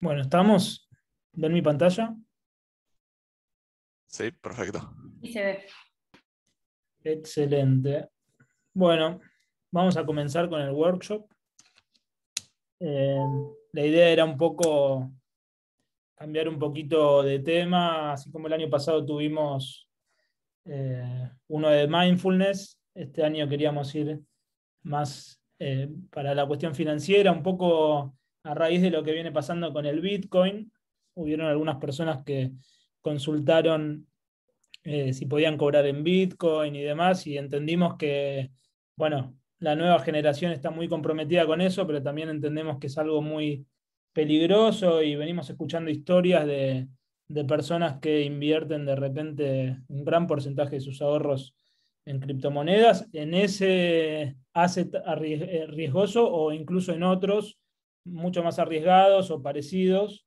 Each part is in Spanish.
Bueno, ¿estamos? ¿Ven mi pantalla? Sí, perfecto. Y se ve. Excelente. Bueno, vamos a comenzar con el workshop. Eh, la idea era un poco cambiar un poquito de tema, así como el año pasado tuvimos eh, uno de mindfulness, este año queríamos ir más eh, para la cuestión financiera, un poco a raíz de lo que viene pasando con el Bitcoin. Hubieron algunas personas que consultaron eh, si podían cobrar en Bitcoin y demás, y entendimos que, bueno, la nueva generación está muy comprometida con eso, pero también entendemos que es algo muy peligroso y venimos escuchando historias de, de personas que invierten de repente un gran porcentaje de sus ahorros en criptomonedas, en ese asset eh, riesgoso o incluso en otros mucho más arriesgados o parecidos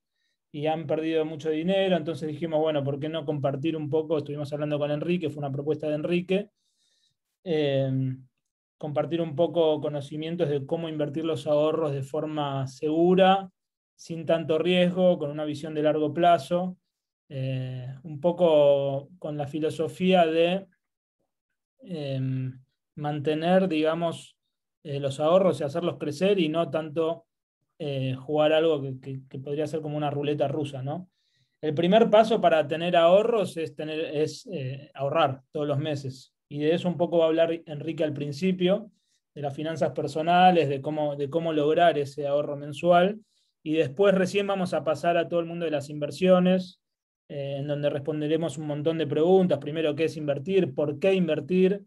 y han perdido mucho dinero. Entonces dijimos, bueno, ¿por qué no compartir un poco? Estuvimos hablando con Enrique, fue una propuesta de Enrique. Em, compartir un poco conocimientos de cómo invertir los ahorros de forma segura, sin tanto riesgo, con una visión de largo plazo, eh, un poco con la filosofía de em, mantener, digamos, eh, los ahorros y hacerlos crecer y no tanto eh, jugar algo que, podría ser como una ruleta rusa, ¿no? El primer paso para tener ahorros es, tener, es eh, ahorrar todos los meses. Y de eso un poco va a hablar Enrique al principio, de las finanzas personales, de cómo, de cómo lograr ese ahorro mensual. Y después recién vamos a pasar a todo el mundo de las inversiones, eh, en donde responderemos un montón de preguntas. Primero, ¿qué es invertir? ¿Por qué invertir?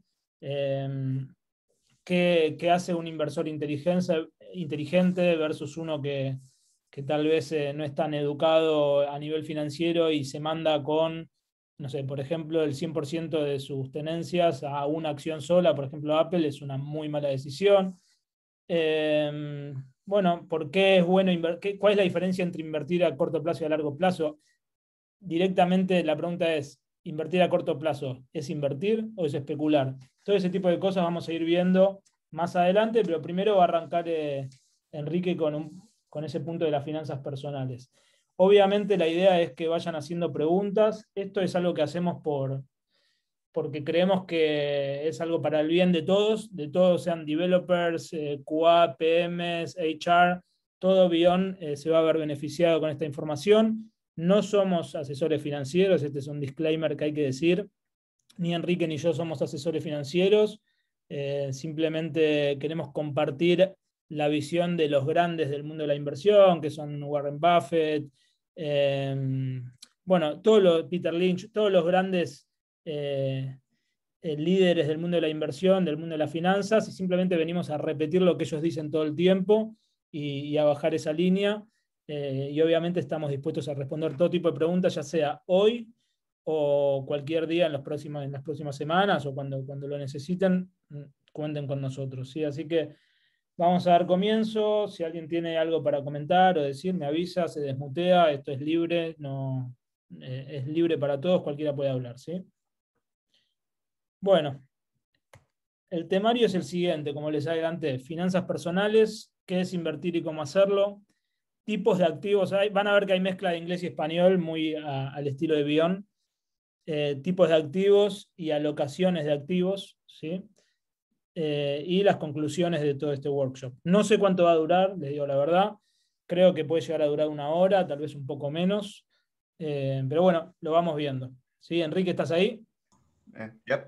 qué, hace un inversor inteligente versus uno que, tal vez eh, no es tan educado a nivel financiero y se manda con, no sé, por ejemplo, el 100% de sus tenencias a una acción sola, por ejemplo, Apple es una muy mala decisión. Eh, bueno, ¿por qué es bueno ¿Cuál es la diferencia entre invertir a corto plazo y a largo plazo? Directamente la pregunta es, invertir a corto plazo es invertir o es especular. Todo ese tipo de cosas vamos a ir viendo más adelante, pero primero va a arrancar eh, Enrique con, con ese punto de las finanzas personales. Obviamente la idea es que vayan haciendo preguntas. Esto es algo que hacemos por, porque creemos que es algo para el bien de todos, de todos sean developers, eh, QA, PMs, HR, todo Bion eh, se va a ver beneficiado con esta información. No somos asesores financieros, este es un disclaimer que hay que decir. Ni Enrique ni yo somos asesores financieros. Eh, simplemente queremos compartir la visión de los grandes del mundo de la inversión, que son Warren Buffett, eh, bueno, todos los, Peter Lynch, todos los grandes eh, líderes del mundo de la inversión, del mundo de las finanzas, y simplemente venimos a repetir lo que ellos dicen todo el tiempo y a bajar esa línea. Eh, y obviamente estamos dispuestos a responder todo tipo de preguntas, ya sea hoy o cualquier día en, en las próximas semanas o cuando, cuando lo necesiten, mm, cuenten con nosotros. ¿sí? Así que vamos a dar comienzo. Si alguien tiene algo para comentar o decir, me avisa, se desmutea, esto es libre, no, eh, es libre para todos, cualquiera puede hablar. ¿sí? Bueno, el temario es el siguiente, como les adelanté, finanzas personales, qué es invertir y cómo hacerlo tipos de activos Van a ver que hay mezcla de inglés y español muy al estilo de Bion. Eh, tipos de activos y alocaciones de activos, ¿sí? Eh, y las conclusiones de todo este workshop. No sé cuánto va a durar, les digo la verdad. Creo que puede llegar a durar una hora, tal vez un poco menos. Eh, pero bueno, lo vamos viendo. ¿Sí, Enrique, estás ahí? Yep.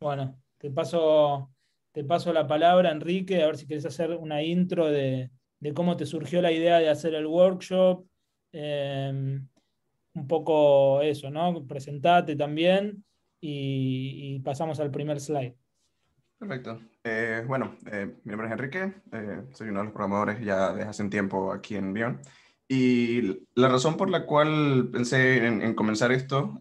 Bueno, te paso, te paso la palabra, Enrique, a ver si quieres hacer una intro de, de cómo te surgió la idea de hacer el workshop. Em, un poco eso, ¿no? Presentate también y, pasamos al primer slide. Perfecto. Eh, bueno, eh, mi nombre es Enrique, eh, soy uno de los programadores ya desde hace un tiempo aquí en Bion. Y la razón por la cual pensé en, comenzar esto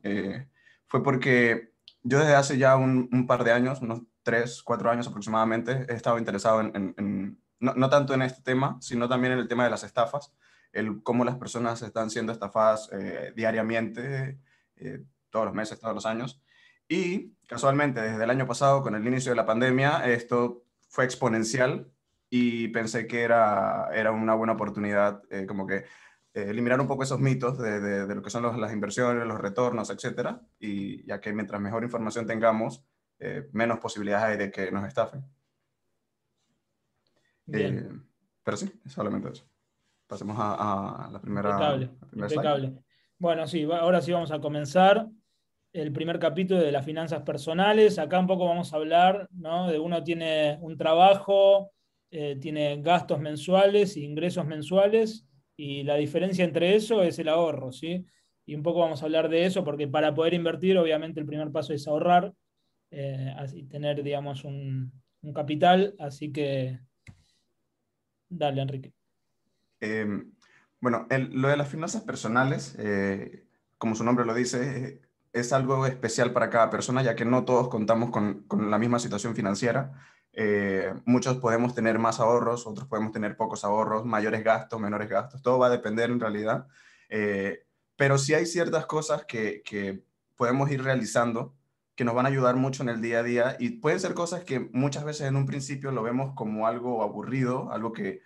fue porque yo desde hace ya un, par de años, unos tres, cuatro años aproximadamente, he estado interesado en no, tanto en este tema, sino también en el tema de las estafas, el cómo las personas están siendo estafadas eh, diariamente, eh, todos los meses, todos los años. Y casualmente, desde el año pasado, con el inicio de la pandemia, esto fue exponencial y pensé que era, era una buena oportunidad, eh, como que eliminar un poco esos mitos de, lo que son las inversiones, los retornos, etc. y ya que mientras mejor información tengamos, menos posibilidades hay de que nos estafen. Eh, pero sí, solamente eso. Pasemos a, la primera. Impecable. Bueno, sí, ahora sí vamos a comenzar el primer capítulo de las finanzas personales. Acá un poco vamos a hablar ¿no? de uno tiene un trabajo, eh, tiene gastos mensuales, ingresos mensuales, y la diferencia entre eso es el ahorro, ¿sí? Y un poco vamos a hablar de eso, porque para poder invertir, obviamente, el primer paso es ahorrar, eh, Y tener, digamos, un, un, capital, así que Dale, Enrique. Em, bueno, lo de las finanzas personales, eh, como su nombre lo dice, eh, es algo especial para cada persona, ya que no todos contamos con, la misma situación financiera. Eh, muchos podemos tener más ahorros, otros podemos tener pocos ahorros, mayores gastos, menores gastos, todo va a depender en realidad. pero sí hay ciertas cosas que podemos ir realizando que nos van a ayudar mucho en el día a día y pueden ser cosas que muchas veces en un principio lo vemos como algo aburrido, algo que,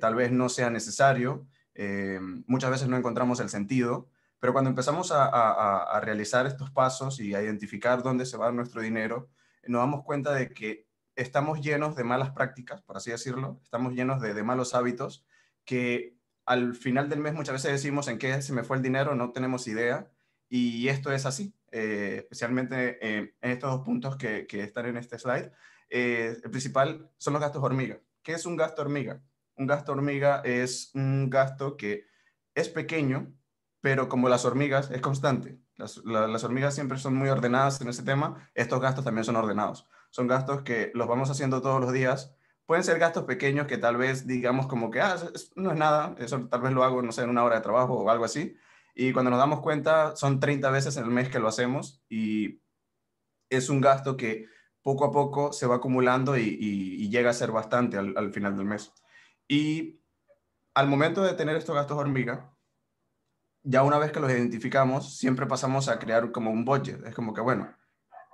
tal vez no sea necesario, eh, muchas veces no encontramos el sentido, pero cuando empezamos a, realizar estos pasos y a identificar dónde se va nuestro dinero, nos damos cuenta de que estamos llenos de malas prácticas, por así decirlo, estamos llenos de, de malos hábitos que al final del mes muchas veces decimos en qué se me fue el dinero, no tenemos idea y esto es así, eh, especialmente eh, en estos dos puntos que, que están en este slide. Eh, el principal son los gastos hormiga. ¿Qué es un gasto hormiga? Un gasto hormiga es un gasto que es pequeño, pero como las hormigas, es constante. Las, hormigas siempre son muy ordenadas en ese tema, estos gastos también son ordenados. Son gastos que los vamos haciendo todos los días. Pueden ser gastos pequeños que tal vez digamos como que, ah, no es nada, eso tal vez lo hago, no sé, en una hora de trabajo o algo así, y cuando nos damos cuenta, son 30 veces en el mes que lo hacemos y es un gasto que poco a poco se va acumulando y, llega a ser bastante al, al, final del mes. Y al momento de tener estos gastos hormiga, ya una vez que los identificamos, siempre pasamos a crear como un budget. Es como que, bueno,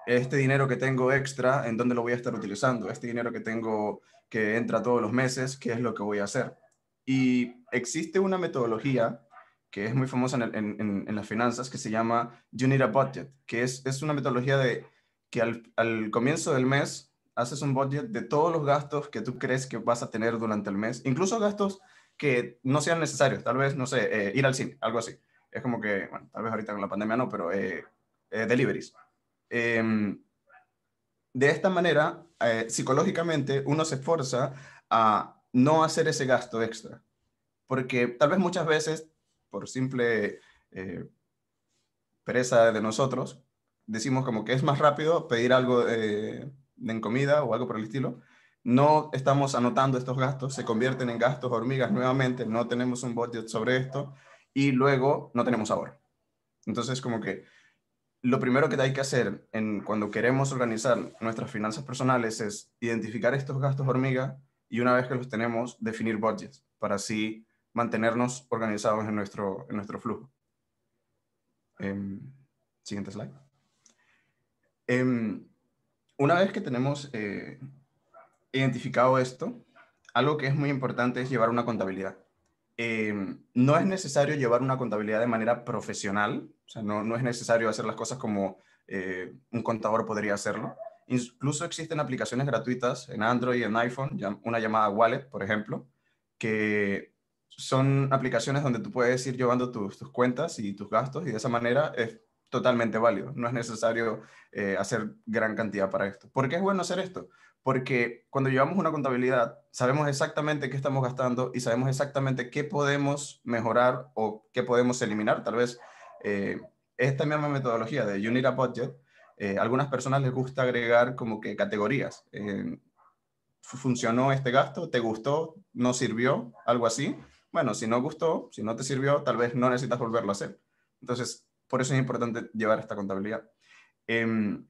este dinero que tengo extra, ¿en dónde lo voy a estar utilizando? Este dinero que tengo que entra todos los meses, ¿qué es lo que voy a hacer? Y existe una metodología que es muy famosa en, las finanzas, que se llama You Need a Budget, que es, es una metodología de que al, al, comienzo del mes haces un budget de todos los gastos que tú crees que vas a tener durante el mes, incluso gastos que no sean necesarios, tal vez, no sé, eh, ir al cine, algo así. Es como que, bueno, tal vez ahorita con la pandemia no, pero eh, eh deliveries. Em, de esta manera, eh, psicológicamente, uno se esfuerza a no hacer ese gasto extra, porque tal vez muchas veces por simple eh, pereza de nosotros, decimos como que es más rápido pedir algo de eh, en comida o algo por el estilo. No estamos anotando estos gastos, se convierten en gastos hormigas nuevamente, no tenemos un budget sobre esto y luego no tenemos ahorro. Entonces, como que lo primero que hay que hacer en, cuando queremos organizar nuestras finanzas personales es identificar estos gastos hormigas y una vez que los tenemos, definir budgets para así mantenernos organizados en nuestro, en nuestro flujo. Em, siguiente slide. Em, una vez que tenemos eh, identificado esto, algo que es muy importante es llevar una contabilidad. Em, no es necesario llevar una contabilidad de manera profesional, o sea, no, no es necesario hacer las cosas como eh, un contador podría hacerlo. Incluso existen aplicaciones gratuitas en Android y en iPhone, una llamada Wallet, por ejemplo, que son aplicaciones donde tú puedes ir llevando tus, cuentas y tus gastos y de esa manera es totalmente válido. No es necesario eh, hacer gran cantidad para esto. ¿Por qué es bueno hacer esto? Porque cuando llevamos una contabilidad, sabemos exactamente qué estamos gastando y sabemos exactamente qué podemos mejorar o qué podemos eliminar. Tal vez eh, esta misma metodología de You a Budget, eh, algunas personas les gusta agregar como que categorías. funcionó este gasto, te gustó, no sirvió, algo así bueno, si no gustó, si no te sirvió, tal vez no necesitas volverlo a hacer. Entonces, por eso es importante llevar esta contabilidad. Em,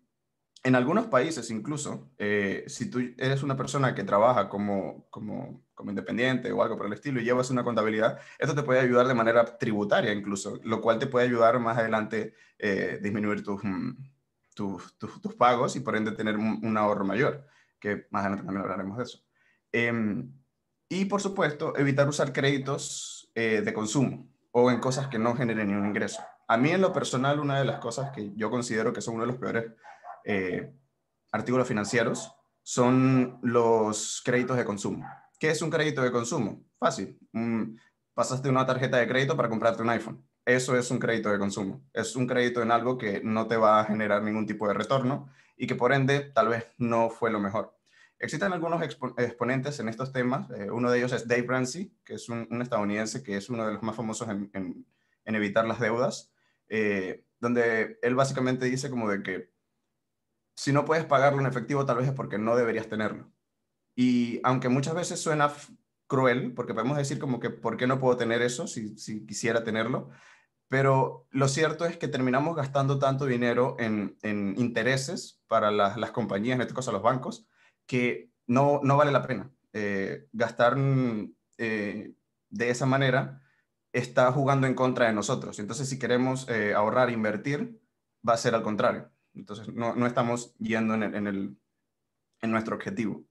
en, algunos países, incluso, eh, si tú eres una persona que trabaja como, como, como, independiente o algo por el estilo y llevas una contabilidad, esto te puede ayudar de manera tributaria incluso, lo cual te puede ayudar más adelante eh, disminuir tus, mm, tus, tus, pagos y por ende tener un, ahorro mayor, que más adelante también hablaremos de eso. Em, y por supuesto, evitar usar créditos eh, de consumo o en cosas que no generen ningún ingreso. A mí en lo personal, una de las cosas que yo considero que son uno de los peores eh, artículos financieros son los créditos de consumo. ¿Qué es un crédito de consumo? Fácil. pasaste una tarjeta de crédito para comprarte un iPhone. Eso es un crédito de consumo. Es un crédito en algo que no te va a generar ningún tipo de retorno y que por ende tal vez no fue lo mejor. Existen algunos exponentes en estos temas. Eh, uno de ellos es Dave Ramsey, que es un, estadounidense que es uno de los más famosos en, en, evitar las deudas, eh, donde él básicamente dice como de que si no puedes pagarlo en efectivo tal vez es porque no deberías tenerlo. Y aunque muchas veces suena cruel, porque podemos decir como que ¿por qué no puedo tener eso si, si quisiera tenerlo? Pero lo cierto es que terminamos gastando tanto dinero en, en intereses para las, las compañías, en este caso los bancos, que no, no vale la pena. Eh, gastar mm, eh, de esa manera está jugando en contra de nosotros. Entonces, si queremos ahorrar eh, ahorrar, invertir, va a ser al contrario. Entonces, no, estamos yendo en, el, en nuestro objetivo.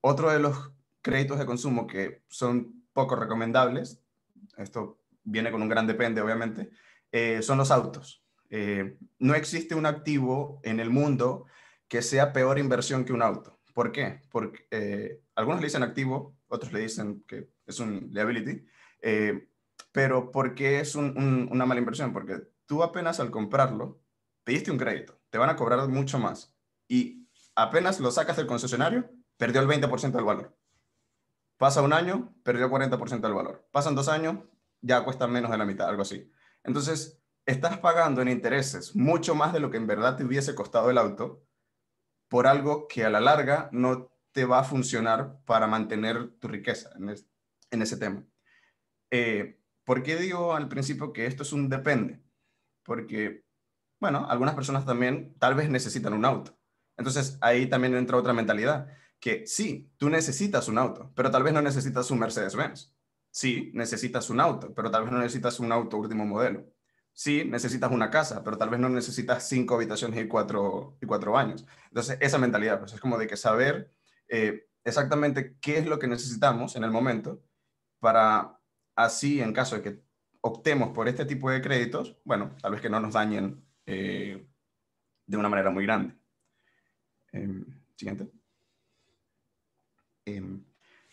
otro de los créditos de consumo que son poco recomendables, esto viene con un gran depende, obviamente, son los autos. no existe un activo en el mundo que sea peor inversión que un auto. ¿Por qué? Porque eh, algunos le dicen activo, otros le dicen que es un liability, eh, pero ¿por qué es una mala inversión? Porque tú apenas al comprarlo, pediste un crédito, te van a cobrar mucho más y apenas lo sacas del concesionario, perdió el 20% del valor. Pasa un año, perdió 40% del valor. Pasan dos años, ya cuesta menos de la mitad, algo así. Entonces, estás pagando en intereses mucho más de lo que en verdad te hubiese costado el auto por algo que a la larga no te va a funcionar para mantener tu riqueza en, ese tema. Eh, ¿Por qué digo al principio que esto es un depende? Porque, bueno, algunas personas también tal vez necesitan un auto. Entonces ahí también entra otra mentalidad, que sí, tú necesitas un auto, pero tal vez no necesitas un Mercedes-Benz. Sí, necesitas un auto, pero tal vez no necesitas un auto último modelo sí necesitas una casa, pero tal vez no necesitas cinco habitaciones y cuatro, y cuatro baños. Entonces, esa mentalidad, pues es como de que saber eh, exactamente qué es lo que necesitamos en el momento para así, en caso de que optemos por este tipo de créditos, bueno, tal vez que no nos dañen eh, de una manera muy grande. Em, siguiente. Em,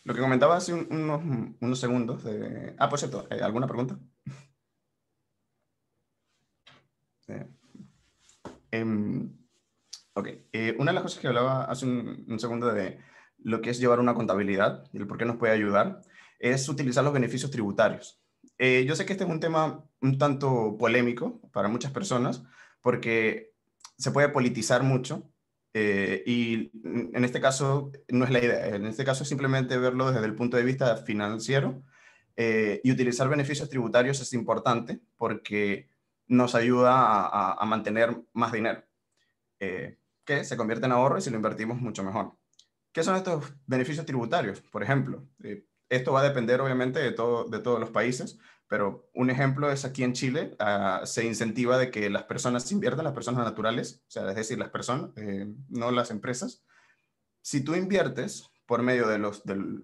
lo que comentaba hace unos, unos, segundos Ah, por cierto, eh, ¿alguna pregunta? Em, ok, eh, una de las cosas que hablaba hace un, segundo de lo que es llevar una contabilidad y el por qué nos puede ayudar es utilizar los beneficios tributarios. Eh, yo sé que este es un tema un tanto polémico para muchas personas porque se puede politizar mucho eh, y en este caso no es la idea, en este caso es simplemente verlo desde el punto de vista financiero y utilizar beneficios tributarios es importante porque nos ayuda a, mantener más dinero, eh, que se convierte en ahorro y si lo invertimos mucho mejor. ¿Qué son estos beneficios tributarios? Por ejemplo, eh, esto va a depender obviamente de, todos los países, pero un ejemplo es aquí en Chile, ah, se incentiva de que las personas inviertan, las personas naturales, o sea, es decir, las personas, eh, no las empresas. Si tú inviertes por medio de, los, de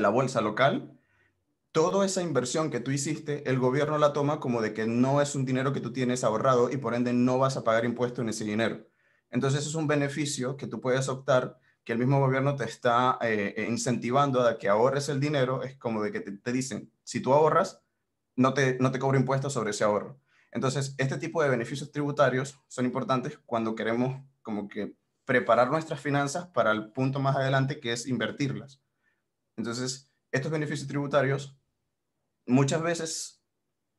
la bolsa local, toda esa inversión que tú hiciste, el gobierno la toma como de que no es un dinero que tú tienes ahorrado y por ende no vas a pagar impuestos en ese dinero. Entonces es un beneficio que tú puedes optar, que el mismo gobierno te está eh, eh, incentivando a que ahorres el dinero, es como de que te, dicen, si tú ahorras, no te, no te cobro impuestos sobre ese ahorro. Entonces, este tipo de beneficios tributarios son importantes cuando queremos como que preparar nuestras finanzas para el punto más adelante que es invertirlas. Entonces, estos beneficios tributarios muchas veces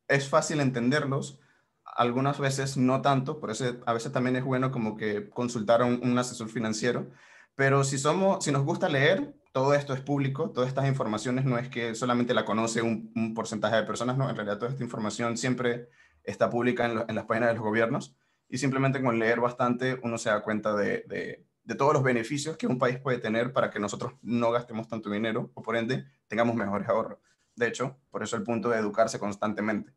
es fácil entenderlos, algunas veces no tanto, por eso a veces también es bueno como que consultar a un, asesor financiero, pero si, somos, si nos gusta leer, todo esto es público, todas estas informaciones no es que solamente la conoce un, porcentaje de personas, no, en realidad toda esta información siempre está pública en, las páginas de los gobiernos y simplemente con leer bastante uno se da cuenta de, todos los beneficios que un país puede tener para que nosotros no gastemos tanto dinero o por ende tengamos mejores ahorros de hecho, por eso el punto de educarse constantemente.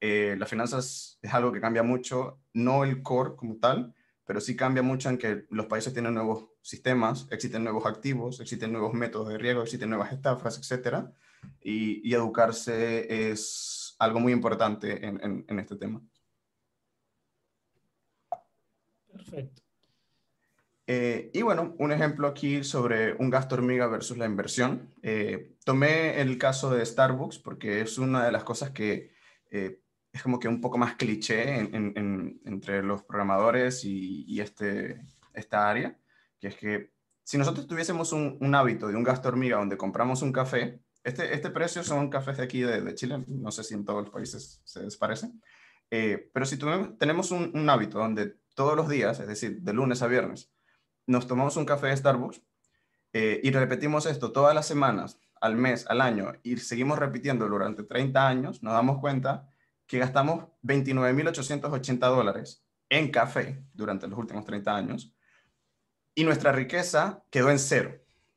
Eh, las finanzas es algo que cambia mucho, no el core como tal, pero sí cambia mucho en que los países tienen nuevos sistemas, existen nuevos activos, existen nuevos métodos de riesgo, existen nuevas estafas, etc. Y, educarse es algo muy importante en, este tema. Perfecto. Eh, y bueno, un ejemplo aquí sobre un gasto hormiga versus la inversión. Eh, tomé el caso de Starbucks porque es una de las cosas que eh, es como que un poco más cliché entre los programadores y, este, esta área, que es que si nosotros tuviésemos un, hábito de un gasto hormiga donde compramos un café, este, este precio son cafés de aquí de, Chile, no sé si en todos los países se les eh, pero si tenemos un, hábito donde todos los días, es decir, de lunes a viernes, nos tomamos un café de Starbucks, eh, y repetimos esto todas las semanas, al mes, al año, y seguimos repitiendo durante 30 años, nos damos cuenta que gastamos 29.880 dólares en café durante los últimos 30 años, y nuestra riqueza quedó en cero.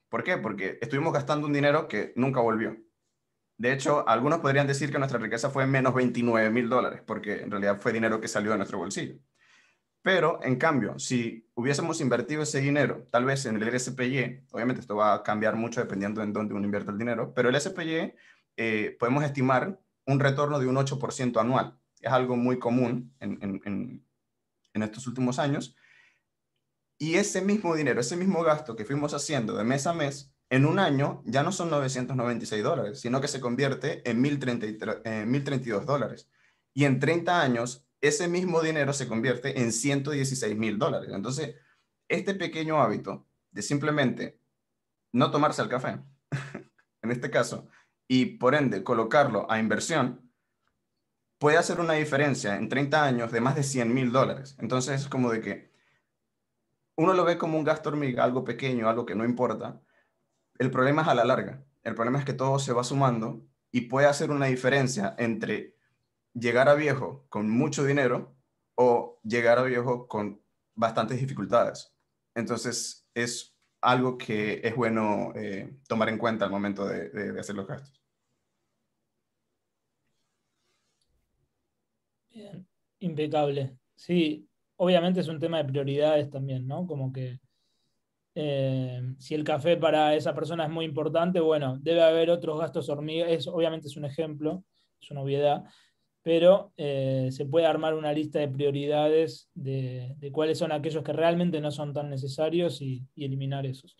¿Por qué? Porque estuvimos gastando un dinero que nunca volvió. De hecho, algunos podrían decir que nuestra riqueza fue menos 29 dólares, porque en realidad fue dinero que salió de nuestro bolsillo. Pero, en cambio, si hubiésemos invertido ese dinero, tal vez en el SPY, obviamente esto va a cambiar mucho dependiendo en dónde uno invierte el dinero, pero el SPY eh, podemos estimar un retorno de un 8% anual. Es algo muy común en, en, estos últimos años. Y ese mismo dinero, ese mismo gasto que fuimos haciendo de mes a mes, en un año ya no son 996 dólares, sino que se convierte en 1032 eh, dólares. Y en 30 años ese mismo dinero se convierte en 116 mil dólares. Entonces, este pequeño hábito de simplemente no tomarse el café, en este caso, y por ende colocarlo a inversión, puede hacer una diferencia en 30 años de más de 100 mil dólares. Entonces, es como de que uno lo ve como un gasto hormiga, algo pequeño, algo que no importa. El problema es a la larga. El problema es que todo se va sumando y puede hacer una diferencia entre llegar a viejo con mucho dinero o llegar a viejo con bastantes dificultades. Entonces, es algo que es bueno eh, tomar en cuenta al momento de, hacer los gastos. Bien, impecable. Sí, obviamente es un tema de prioridades también, ¿no? Como que eh, si el café para esa persona es muy importante, bueno, debe haber otros gastos hormigas, es, obviamente es un ejemplo, es una obviedad, pero eh, se puede armar una lista de prioridades de, cuáles son aquellos que realmente no son tan necesarios y, eliminar esos.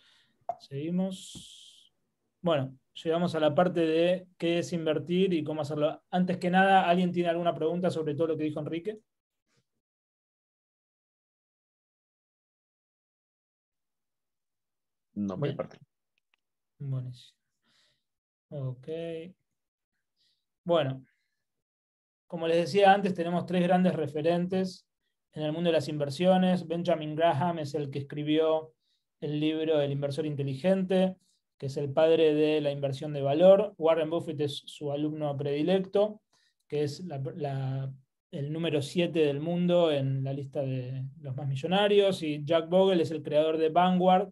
Seguimos. Bueno, llegamos a la parte de qué es invertir y cómo hacerlo. Antes que nada, ¿alguien tiene alguna pregunta sobre todo lo que dijo Enrique? No, me parte. Buenísimo. Ok. Bueno, como les decía antes, tenemos tres grandes referentes en el mundo de las inversiones. Benjamin Graham es el que escribió el libro El inversor inteligente, que es el padre de la inversión de valor. Warren Buffett es su alumno predilecto, que es el número 7 del mundo en la lista de los más millonarios. Y Jack Bogle es el creador de Vanguard,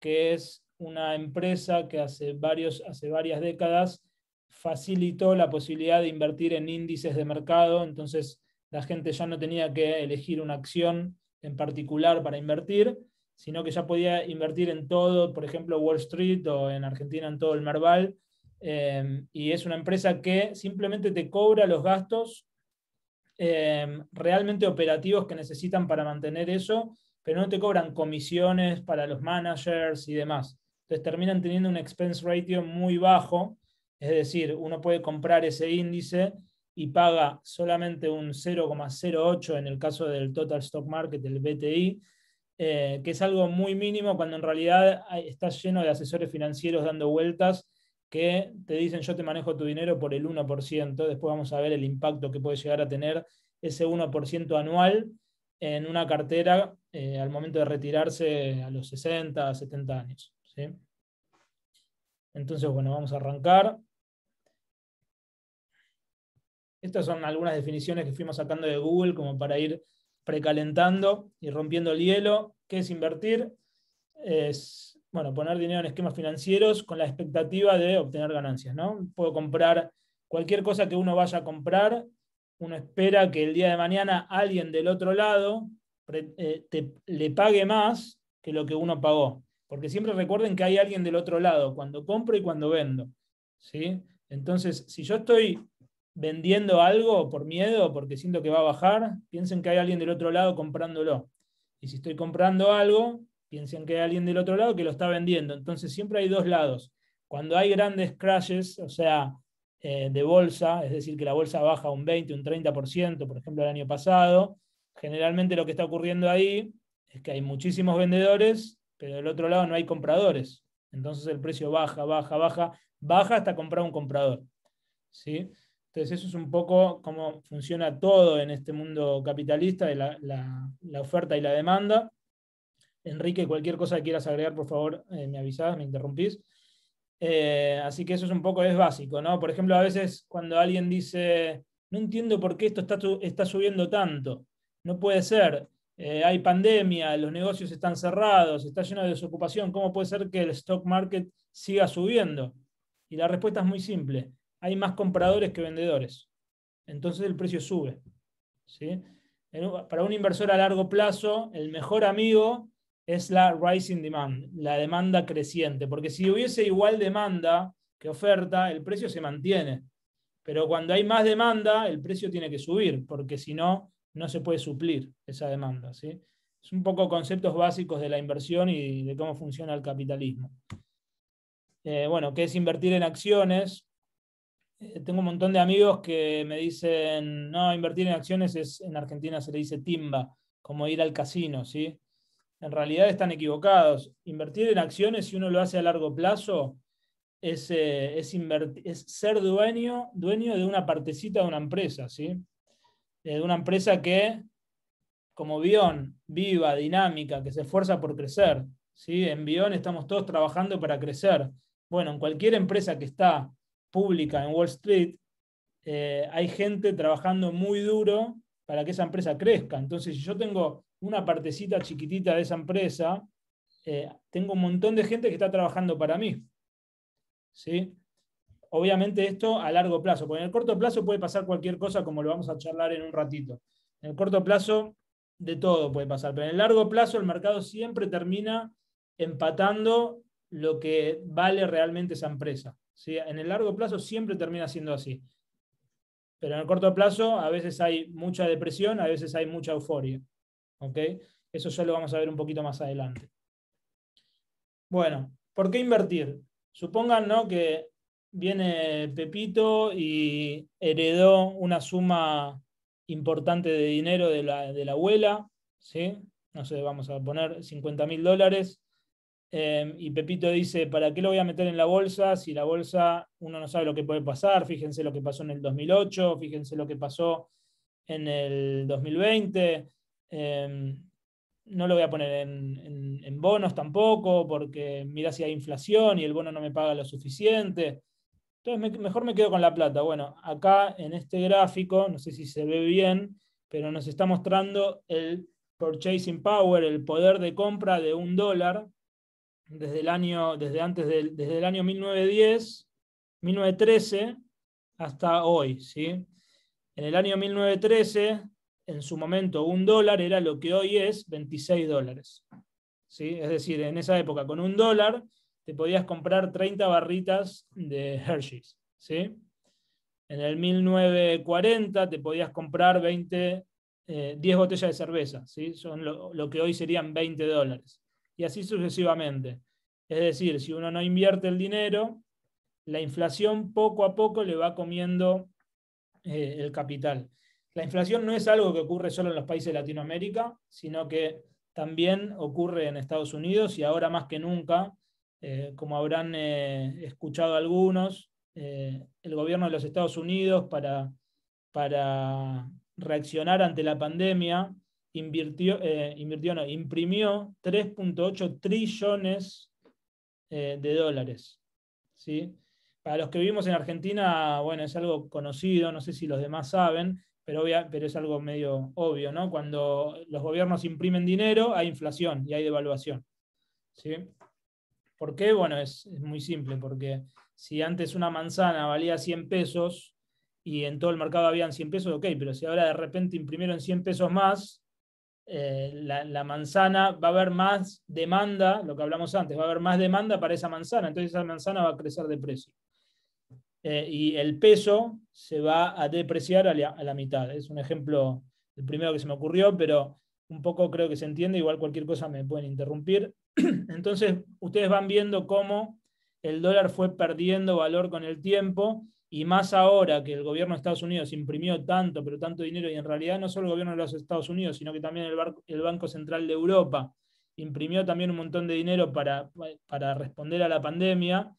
que es una empresa que hace, varios, hace varias décadas facilitó la posibilidad de invertir en índices de mercado, entonces la gente ya no tenía que elegir una acción en particular para invertir, sino que ya podía invertir en todo, por ejemplo, Wall Street o en Argentina en todo el Merval. Em, y es una empresa que simplemente te cobra los gastos em, realmente operativos que necesitan para mantener eso, pero no te cobran comisiones para los managers y demás. Entonces terminan teniendo un expense ratio muy bajo es decir, uno puede comprar ese índice y paga solamente un 0,08 en el caso del Total Stock Market, el BTI, eh, que es algo muy mínimo cuando en realidad estás lleno de asesores financieros dando vueltas que te dicen yo te manejo tu dinero por el 1%, después vamos a ver el impacto que puede llegar a tener ese 1% anual en una cartera eh, al momento de retirarse a los 60, 70 años. ¿sí? Entonces, bueno, vamos a arrancar. Estas son algunas definiciones que fuimos sacando de Google como para ir precalentando y rompiendo el hielo. ¿Qué es invertir? Es bueno, poner dinero en esquemas financieros con la expectativa de obtener ganancias. ¿no? Puedo comprar cualquier cosa que uno vaya a comprar. Uno espera que el día de mañana alguien del otro lado eh, le pague más que lo que uno pagó. Porque siempre recuerden que hay alguien del otro lado cuando compro y cuando vendo. ¿sí? Entonces, si yo estoy vendiendo algo por miedo, porque siento que va a bajar, piensen que hay alguien del otro lado comprándolo. Y si estoy comprando algo, piensen que hay alguien del otro lado que lo está vendiendo. Entonces siempre hay dos lados. Cuando hay grandes crashes, o sea, eh, de bolsa, es decir, que la bolsa baja un 20, un 30%, por ejemplo, el año pasado, generalmente lo que está ocurriendo ahí es que hay muchísimos vendedores, pero del otro lado no hay compradores. Entonces el precio baja, baja, baja, baja hasta comprar un comprador. ¿sí? Entonces eso es un poco cómo funciona todo en este mundo capitalista de la, oferta y la demanda. Enrique, cualquier cosa que quieras agregar, por favor, eh, me avisás, me interrumpís. Eh, así que eso es un poco, es básico, ¿no? Por ejemplo, a veces cuando alguien dice, no entiendo por qué esto está, subiendo tanto, no puede ser, eh, hay pandemia, los negocios están cerrados, está lleno de desocupación, ¿cómo puede ser que el stock market siga subiendo? Y la respuesta es muy simple hay más compradores que vendedores. Entonces el precio sube. Para un inversor a largo plazo, el mejor amigo es la rising demand, la demanda creciente, porque si hubiese igual demanda que oferta, el precio se mantiene. Pero cuando hay más demanda, el precio tiene que subir, porque si no, no se puede suplir esa demanda. ¿sí? Es un poco conceptos básicos de la inversión y de cómo funciona el capitalismo. Eh, bueno, ¿qué es invertir en acciones? Eh, tengo un montón de amigos que me dicen, no, invertir en acciones es, en Argentina se le dice timba, como ir al casino, ¿sí? En realidad están equivocados. Invertir en acciones, si uno lo hace a largo plazo, es, eh, es, ser dueño, dueño de una partecita de una empresa, ¿sí? Eh, de una empresa que, como Bion, viva, dinámica, que se esfuerza por crecer, ¿sí? En Bion estamos todos trabajando para crecer. Bueno, en cualquier empresa que está pública en Wall Street, eh, hay gente trabajando muy duro para que esa empresa crezca. Entonces, si yo tengo una partecita chiquitita de esa empresa, eh, tengo un montón de gente que está trabajando para mí. ¿Sí? Obviamente esto a largo plazo, porque en el corto plazo puede pasar cualquier cosa como lo vamos a charlar en un ratito. En el corto plazo de todo puede pasar, pero en el largo plazo el mercado siempre termina empatando lo que vale realmente esa empresa. En el largo plazo siempre termina siendo así. Pero en el corto plazo a veces hay mucha depresión, a veces hay mucha euforia. ¿ok? Eso ya lo vamos a ver un poquito más adelante. Bueno, ¿por qué invertir? Supongan que viene Pepito y heredó una suma importante de dinero de la, de la abuela, ¿sí? no sé, vamos a poner 50 mil dólares, Em, y Pepito dice, ¿para qué lo voy a meter en la bolsa? Si la bolsa uno no sabe lo que puede pasar, fíjense lo que pasó en el 2008, fíjense lo que pasó en el 2020. Em, no lo voy a poner en, bonos tampoco, porque mira si hay inflación y el bono no me paga lo suficiente. Entonces, mejor me quedo con la plata. Bueno, acá en este gráfico, no sé si se ve bien, pero nos está mostrando el purchasing power, el poder de compra de un dólar desde el año, desde antes desde el año 1910, 1913 hasta hoy, ¿sí? En el año 1913, en su momento, un dólar era lo que hoy es 26 dólares. Es decir, en esa época, con un dólar, te podías comprar 30 barritas de Hershey's. En el 1940 te podías comprar 10 eh, botellas de cerveza, ¿sí? son lo, que hoy serían 20 dólares y así sucesivamente. Es decir, si uno no invierte el dinero, la inflación poco a poco le va comiendo eh, el capital. La inflación no es algo que ocurre solo en los países de Latinoamérica, sino que también ocurre en Estados Unidos y ahora más que nunca, eh, como habrán eh, escuchado algunos, el gobierno de los Estados Unidos para, para reaccionar ante la pandemia invirtió, eh, invirtió no, imprimió 3.8 trillones eh, de dólares. ¿sí? Para los que vivimos en Argentina, bueno, es algo conocido, no sé si los demás saben, pero, pero es algo medio obvio, ¿no? Cuando los gobiernos imprimen dinero, hay inflación y hay devaluación. ¿sí? ¿Por qué? Bueno, es, es muy simple, porque si antes una manzana valía 100 pesos, y en todo el mercado habían 100 pesos, ok, pero si ahora de repente imprimieron 100 pesos más, eh, la, manzana, va a haber más demanda, lo que hablamos antes, va a haber más demanda para esa manzana, entonces esa manzana va a crecer de precio. Eh, y el peso se va a depreciar a la, a la, mitad. Es un ejemplo, el primero que se me ocurrió, pero un poco creo que se entiende, igual cualquier cosa me pueden interrumpir. Entonces, ustedes van viendo cómo el dólar fue perdiendo valor con el tiempo y más ahora que el gobierno de Estados Unidos imprimió tanto, pero tanto dinero, y en realidad no solo el gobierno de los Estados Unidos, sino que también el, Banco Central de Europa imprimió también un montón de dinero para, para responder a la pandemia,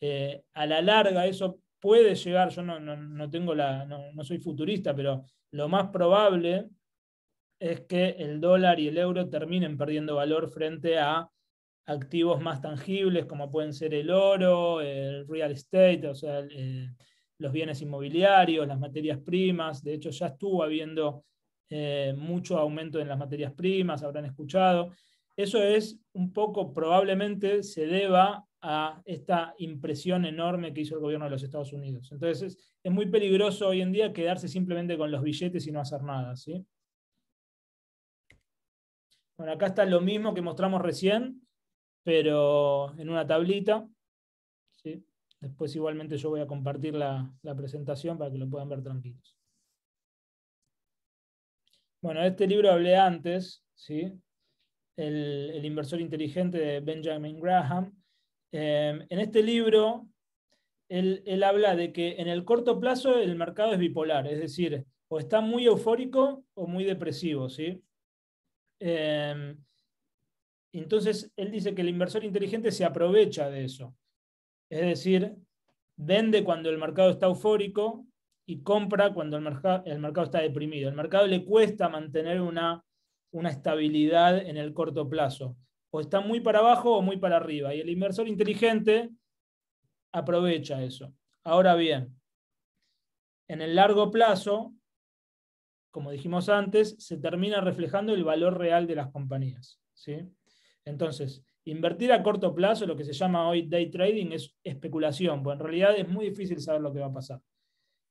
eh, a la larga eso puede llegar, yo no, no, tengo la, no, no soy futurista, pero lo más probable es que el dólar y el euro terminen perdiendo valor frente a activos más tangibles como pueden ser el oro, el real estate, o sea, el, eh, los bienes inmobiliarios, las materias primas. De hecho, ya estuvo habiendo eh, mucho aumento en las materias primas, habrán escuchado. Eso es un poco, probablemente se deba a esta impresión enorme que hizo el gobierno de los Estados Unidos. Entonces, es, muy peligroso hoy en día quedarse simplemente con los billetes y no hacer nada. ¿sí? Bueno, acá está lo mismo que mostramos recién, pero en una tablita. Después igualmente yo voy a compartir la, presentación para que lo puedan ver tranquilos. Bueno, de este libro hablé antes, ¿sí? el, inversor inteligente de Benjamin Graham. Em, en este libro, él, habla de que en el corto plazo el mercado es bipolar, es decir, o está muy eufórico o muy depresivo. ¿sí? Em, entonces, él dice que el inversor inteligente se aprovecha de eso. Es decir, vende cuando el mercado está eufórico y compra cuando el, mercado, el mercado está deprimido. El mercado le cuesta mantener una, una estabilidad en el corto plazo. O está muy para abajo o muy para arriba. Y el inversor inteligente aprovecha eso. Ahora bien, en el largo plazo, como dijimos antes, se termina reflejando el valor real de las compañías. ¿sí? Entonces, Invertir a corto plazo, lo que se llama hoy day trading, es especulación, porque en realidad es muy difícil saber lo que va a pasar.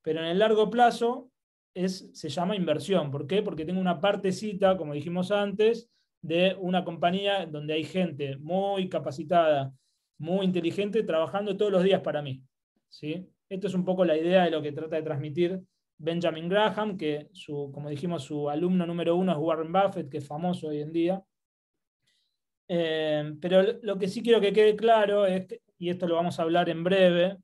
Pero en el largo plazo es, se llama inversión. ¿Por qué? Porque tengo una partecita, como dijimos antes, de una compañía donde hay gente muy capacitada, muy inteligente, trabajando todos los días para mí. ¿sí? Esto es un poco la idea de lo que trata de transmitir Benjamin Graham, que su, como dijimos, su alumno número uno es Warren Buffett, que es famoso hoy en día. Eh, pero lo que sí quiero que quede claro es, y esto lo vamos a hablar en breve,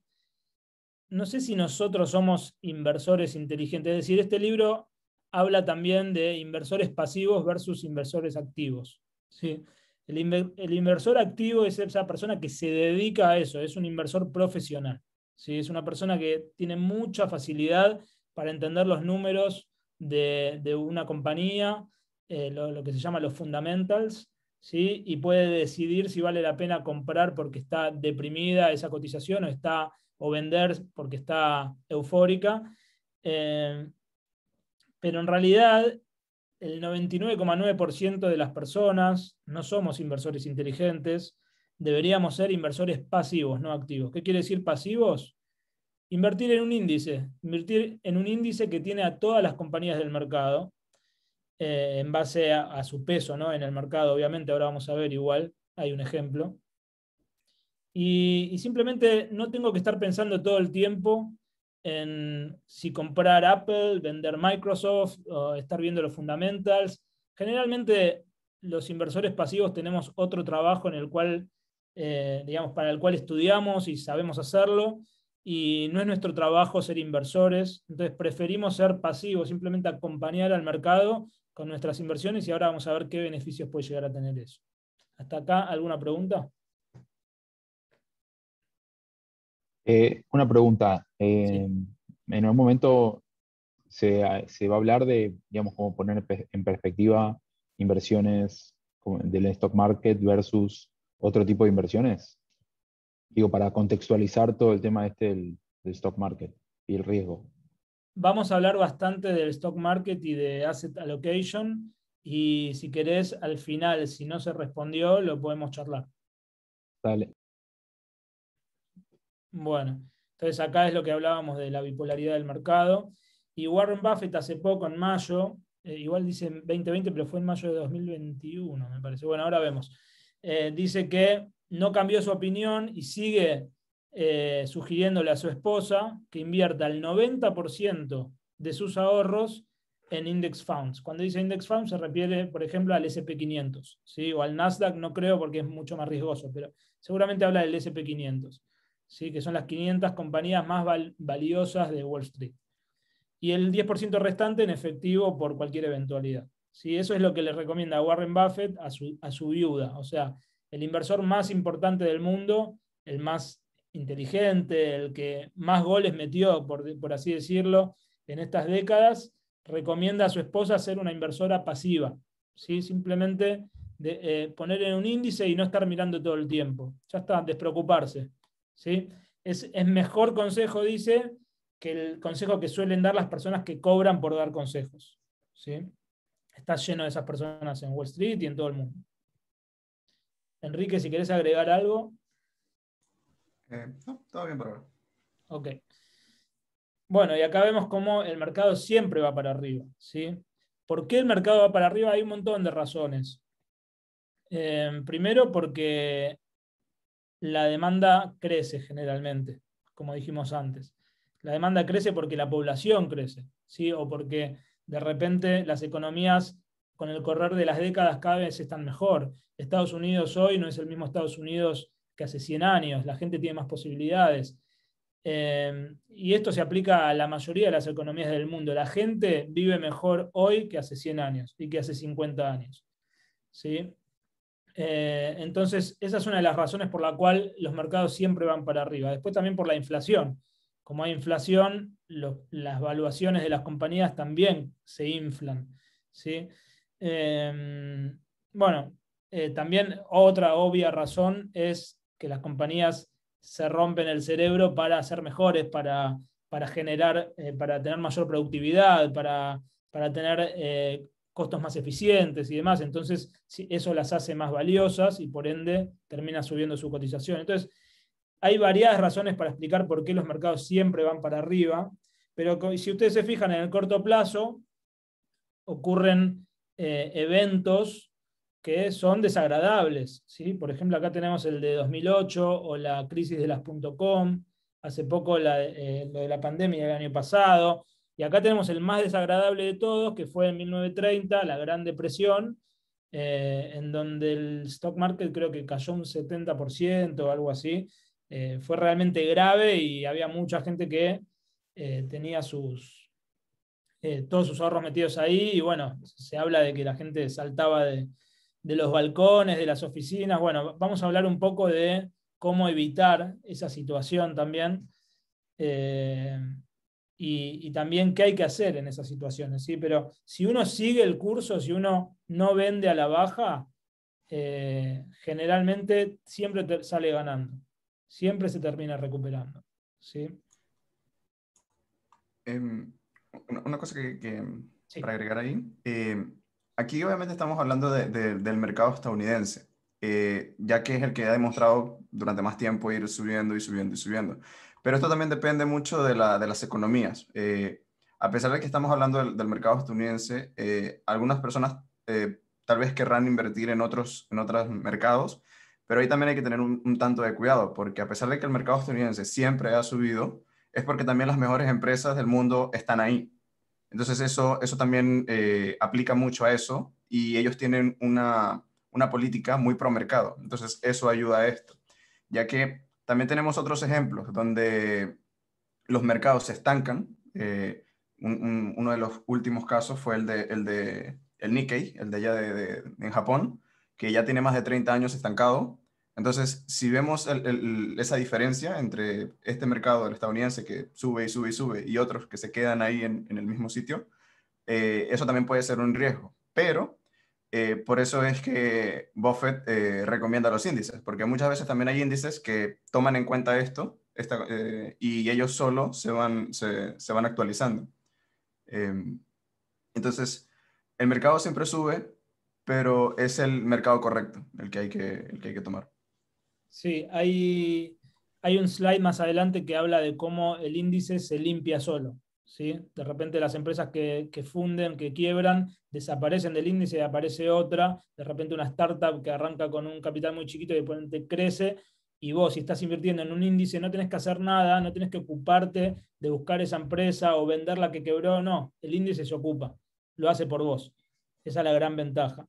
no sé si nosotros somos inversores inteligentes, es decir, este libro habla también de inversores pasivos versus inversores activos. ¿sí? El, inversor activo es esa persona que se dedica a eso, es un inversor profesional. ¿sí? Es una persona que tiene mucha facilidad para entender los números de, una compañía, eh, lo, que se llama los fundamentals, ¿sí? y puede decidir si vale la pena comprar porque está deprimida esa cotización o, está, o vender porque está eufórica. Eh, pero en realidad el 99,9% de las personas no somos inversores inteligentes, deberíamos ser inversores pasivos, no activos. ¿Qué quiere decir pasivos? Invertir en un índice, invertir en un índice que tiene a todas las compañías del mercado eh, en base a, su peso ¿no? en el mercado. Obviamente, ahora vamos a ver igual, hay un ejemplo. Y, simplemente no tengo que estar pensando todo el tiempo en si comprar Apple, vender Microsoft, o estar viendo los fundamentals. Generalmente los inversores pasivos tenemos otro trabajo en el cual, eh, digamos, para el cual estudiamos y sabemos hacerlo, y no es nuestro trabajo ser inversores, entonces preferimos ser pasivos, simplemente acompañar al mercado con nuestras inversiones y ahora vamos a ver qué beneficios puede llegar a tener eso. ¿Hasta acá alguna pregunta? Eh, una pregunta. Eh, en un momento se, va a hablar de, digamos, cómo poner en perspectiva inversiones del stock market versus otro tipo de inversiones. Digo, para contextualizar todo el tema este del stock market y el riesgo vamos a hablar bastante del stock market y de asset allocation. Y si querés, al final, si no se respondió, lo podemos charlar. Dale. Bueno, entonces acá es lo que hablábamos de la bipolaridad del mercado. Y Warren Buffett hace poco, en mayo, eh, igual dice 2020, pero fue en mayo de 2021, me parece. Bueno, ahora vemos. Eh, dice que no cambió su opinión y sigue eh, sugiriéndole a su esposa que invierta el 90% de sus ahorros en index funds. Cuando dice index funds se refiere, por ejemplo, al SP500, ¿sí? o al Nasdaq, no creo porque es mucho más riesgoso, pero seguramente habla del SP500, ¿sí? que son las 500 compañías más valiosas de Wall Street. Y el 10% restante en efectivo por cualquier eventualidad. ¿sí? Eso es lo que le recomienda Warren Buffett a su, a su viuda, o sea, el inversor más importante del mundo, el más inteligente, el que más goles metió, por, por así decirlo, en estas décadas, recomienda a su esposa ser una inversora pasiva. ¿sí? Simplemente de, eh, poner en un índice y no estar mirando todo el tiempo. Ya está, despreocuparse. ¿sí? Es, mejor consejo, dice, que el consejo que suelen dar las personas que cobran por dar consejos. ¿sí? Está lleno de esas personas en Wall Street y en todo el mundo. Enrique, si querés agregar algo. Eh, todo bien para Ok. Bueno, y acá vemos cómo el mercado siempre va para arriba. ¿sí? ¿Por qué el mercado va para arriba? Hay un montón de razones. Em, primero porque la demanda crece generalmente, como dijimos antes. La demanda crece porque la población crece, ¿sí? o porque de repente las economías con el correr de las décadas cada vez están mejor. Estados Unidos hoy no es el mismo Estados Unidos que hace 100 años, la gente tiene más posibilidades. Em, y esto se aplica a la mayoría de las economías del mundo. La gente vive mejor hoy que hace 100 años y que hace 50 años. ¿sí? Eh, entonces, esa es una de las razones por la cual los mercados siempre van para arriba. Después también por la inflación. Como hay inflación, las valuaciones de las compañías también se inflan. ¿sí? Em, bueno, eh, también otra obvia razón es que las compañías se rompen el cerebro para ser mejores, para, generar, eh, para tener mayor productividad, para, tener eh, costos más eficientes y demás. Entonces, eso las hace más valiosas y por ende termina subiendo su cotización. Entonces, hay varias razones para explicar por qué los mercados siempre van para arriba, pero si ustedes se fijan en el corto plazo, ocurren eh, eventos que son desagradables. ¿sí? Por ejemplo, acá tenemos el de 2008 o la crisis de las .com, hace poco eh, lo de la pandemia del año pasado, y acá tenemos el más desagradable de todos, que fue en 1930, la Gran Depresión, eh, en donde el stock market creo que cayó un 70% o algo así. Eh, fue realmente grave y había mucha gente que tenía sus, todos sus ahorros metidos ahí y bueno, se habla de que la gente saltaba de, de los balcones, de las oficinas. Bueno, vamos a hablar un poco de cómo evitar esa situación también eh, y, también qué hay que hacer en esas situaciones. ¿sí? Pero si uno sigue el curso, si uno no vende a la baja, eh, generalmente siempre sale ganando, siempre se termina recuperando. ¿sí? Em, una cosa que, para agregar ahí em, Aquí obviamente estamos hablando del mercado estadounidense, eh, ya que es el que ha demostrado durante más tiempo ir subiendo y subiendo y subiendo. Pero esto también depende mucho de, las economías. Eh, a pesar de que estamos hablando del, mercado estadounidense, eh, algunas personas tal vez querrán invertir en otros, mercados, pero ahí también hay que tener un tanto de cuidado, porque a pesar de que el mercado estadounidense siempre ha subido, es porque también las mejores empresas del mundo están ahí. Entonces eso, eso también eh, aplica mucho a eso y ellos tienen una, política muy pro mercado. Entonces eso ayuda a esto, ya que también tenemos otros ejemplos donde los mercados se estancan. Eh, uno de los últimos casos fue el de, el de el Nikkei, el de allá en Japón, que ya tiene más de 30 años estancado entonces, si vemos esa diferencia entre este mercado del estadounidense que sube y sube y sube y otros que se quedan ahí en, el mismo sitio, eh, eso también puede ser un riesgo. Pero eh, por eso es que Buffett eh, recomienda los índices, porque muchas veces también hay índices que toman en cuenta esto y ellos solo se van, se, van actualizando. Em, entonces, el mercado siempre sube, pero es el mercado correcto el que hay el que, hay que tomar. Sí, hay, un slide más adelante que habla de cómo el índice se limpia solo. ¿sí? De repente las empresas que, que, funden, que quiebran, desaparecen del índice y aparece otra. De repente una startup que arranca con un capital muy chiquito y de repente crece. Y vos, si estás invirtiendo en un índice, no tenés que hacer nada, no tenés que ocuparte de buscar esa empresa o vender la que quebró. No, el índice se ocupa, lo hace por vos. Esa es la gran ventaja.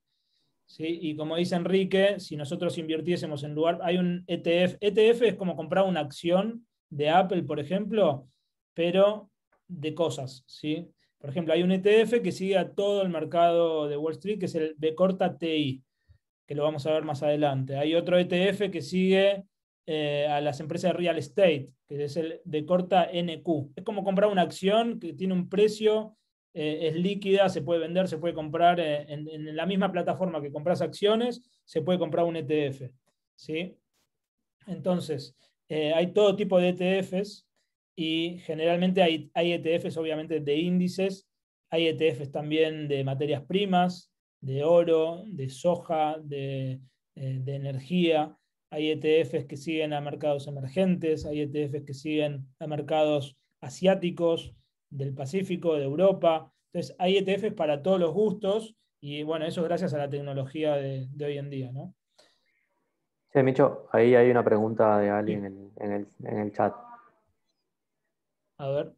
¿sí? Y como dice Enrique, si nosotros invirtiésemos en lugar, hay un ETF. ETF es como comprar una acción de Apple, por ejemplo, pero de cosas, ¿sí? Por ejemplo, hay un ETF que sigue a todo el mercado de Wall Street, que es el de corta TI, que lo vamos a ver más adelante. Hay otro ETF que sigue eh, a las empresas de real estate, que es el de corta NQ. Es como comprar una acción que tiene un precio eh, es líquida, se puede vender, se puede comprar eh, en, la misma plataforma que compras acciones, se puede comprar un ETF. ¿sí? Entonces, eh, hay todo tipo de ETFs y generalmente hay, ETFs obviamente de índices, hay ETFs también de materias primas, de oro, de soja, de, de energía, hay ETFs que siguen a mercados emergentes, hay ETFs que siguen a mercados asiáticos, del Pacífico, de Europa. Entonces, hay ETFs para todos los gustos y bueno, eso es gracias a la tecnología de, hoy en día, ¿no? Sí, Micho, ahí hay una pregunta de alguien en, el, chat. A ver.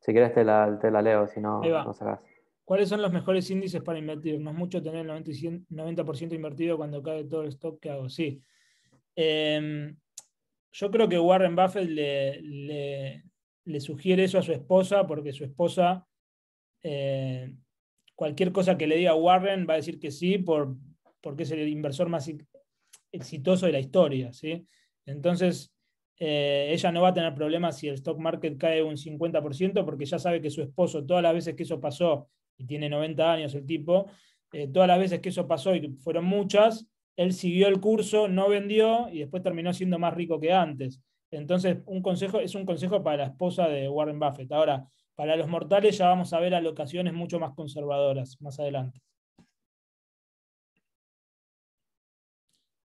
Si quieres te la, te leo, si no, no sacas. ¿Cuáles son los mejores índices para invertir? No es mucho tener el 90%, invertido cuando cae todo el stock que hago. Sí. Em, yo creo que Warren Buffett le, sugiere eso a su esposa porque su esposa, eh, cualquier cosa que le diga Warren va a decir que sí por, porque es el inversor más exitoso de la historia. ¿sí? Entonces, eh, ella no va a tener problemas si el stock market cae un 50% porque ya sabe que su esposo, todas las veces que eso pasó, y tiene 90 años el tipo, eh, todas las veces que eso pasó, y fueron muchas, él siguió el curso, no vendió y después terminó siendo más rico que antes. Entonces, un consejo es un consejo para la esposa de Warren Buffett. Ahora, para los mortales ya vamos a ver alocaciones mucho más conservadoras más adelante.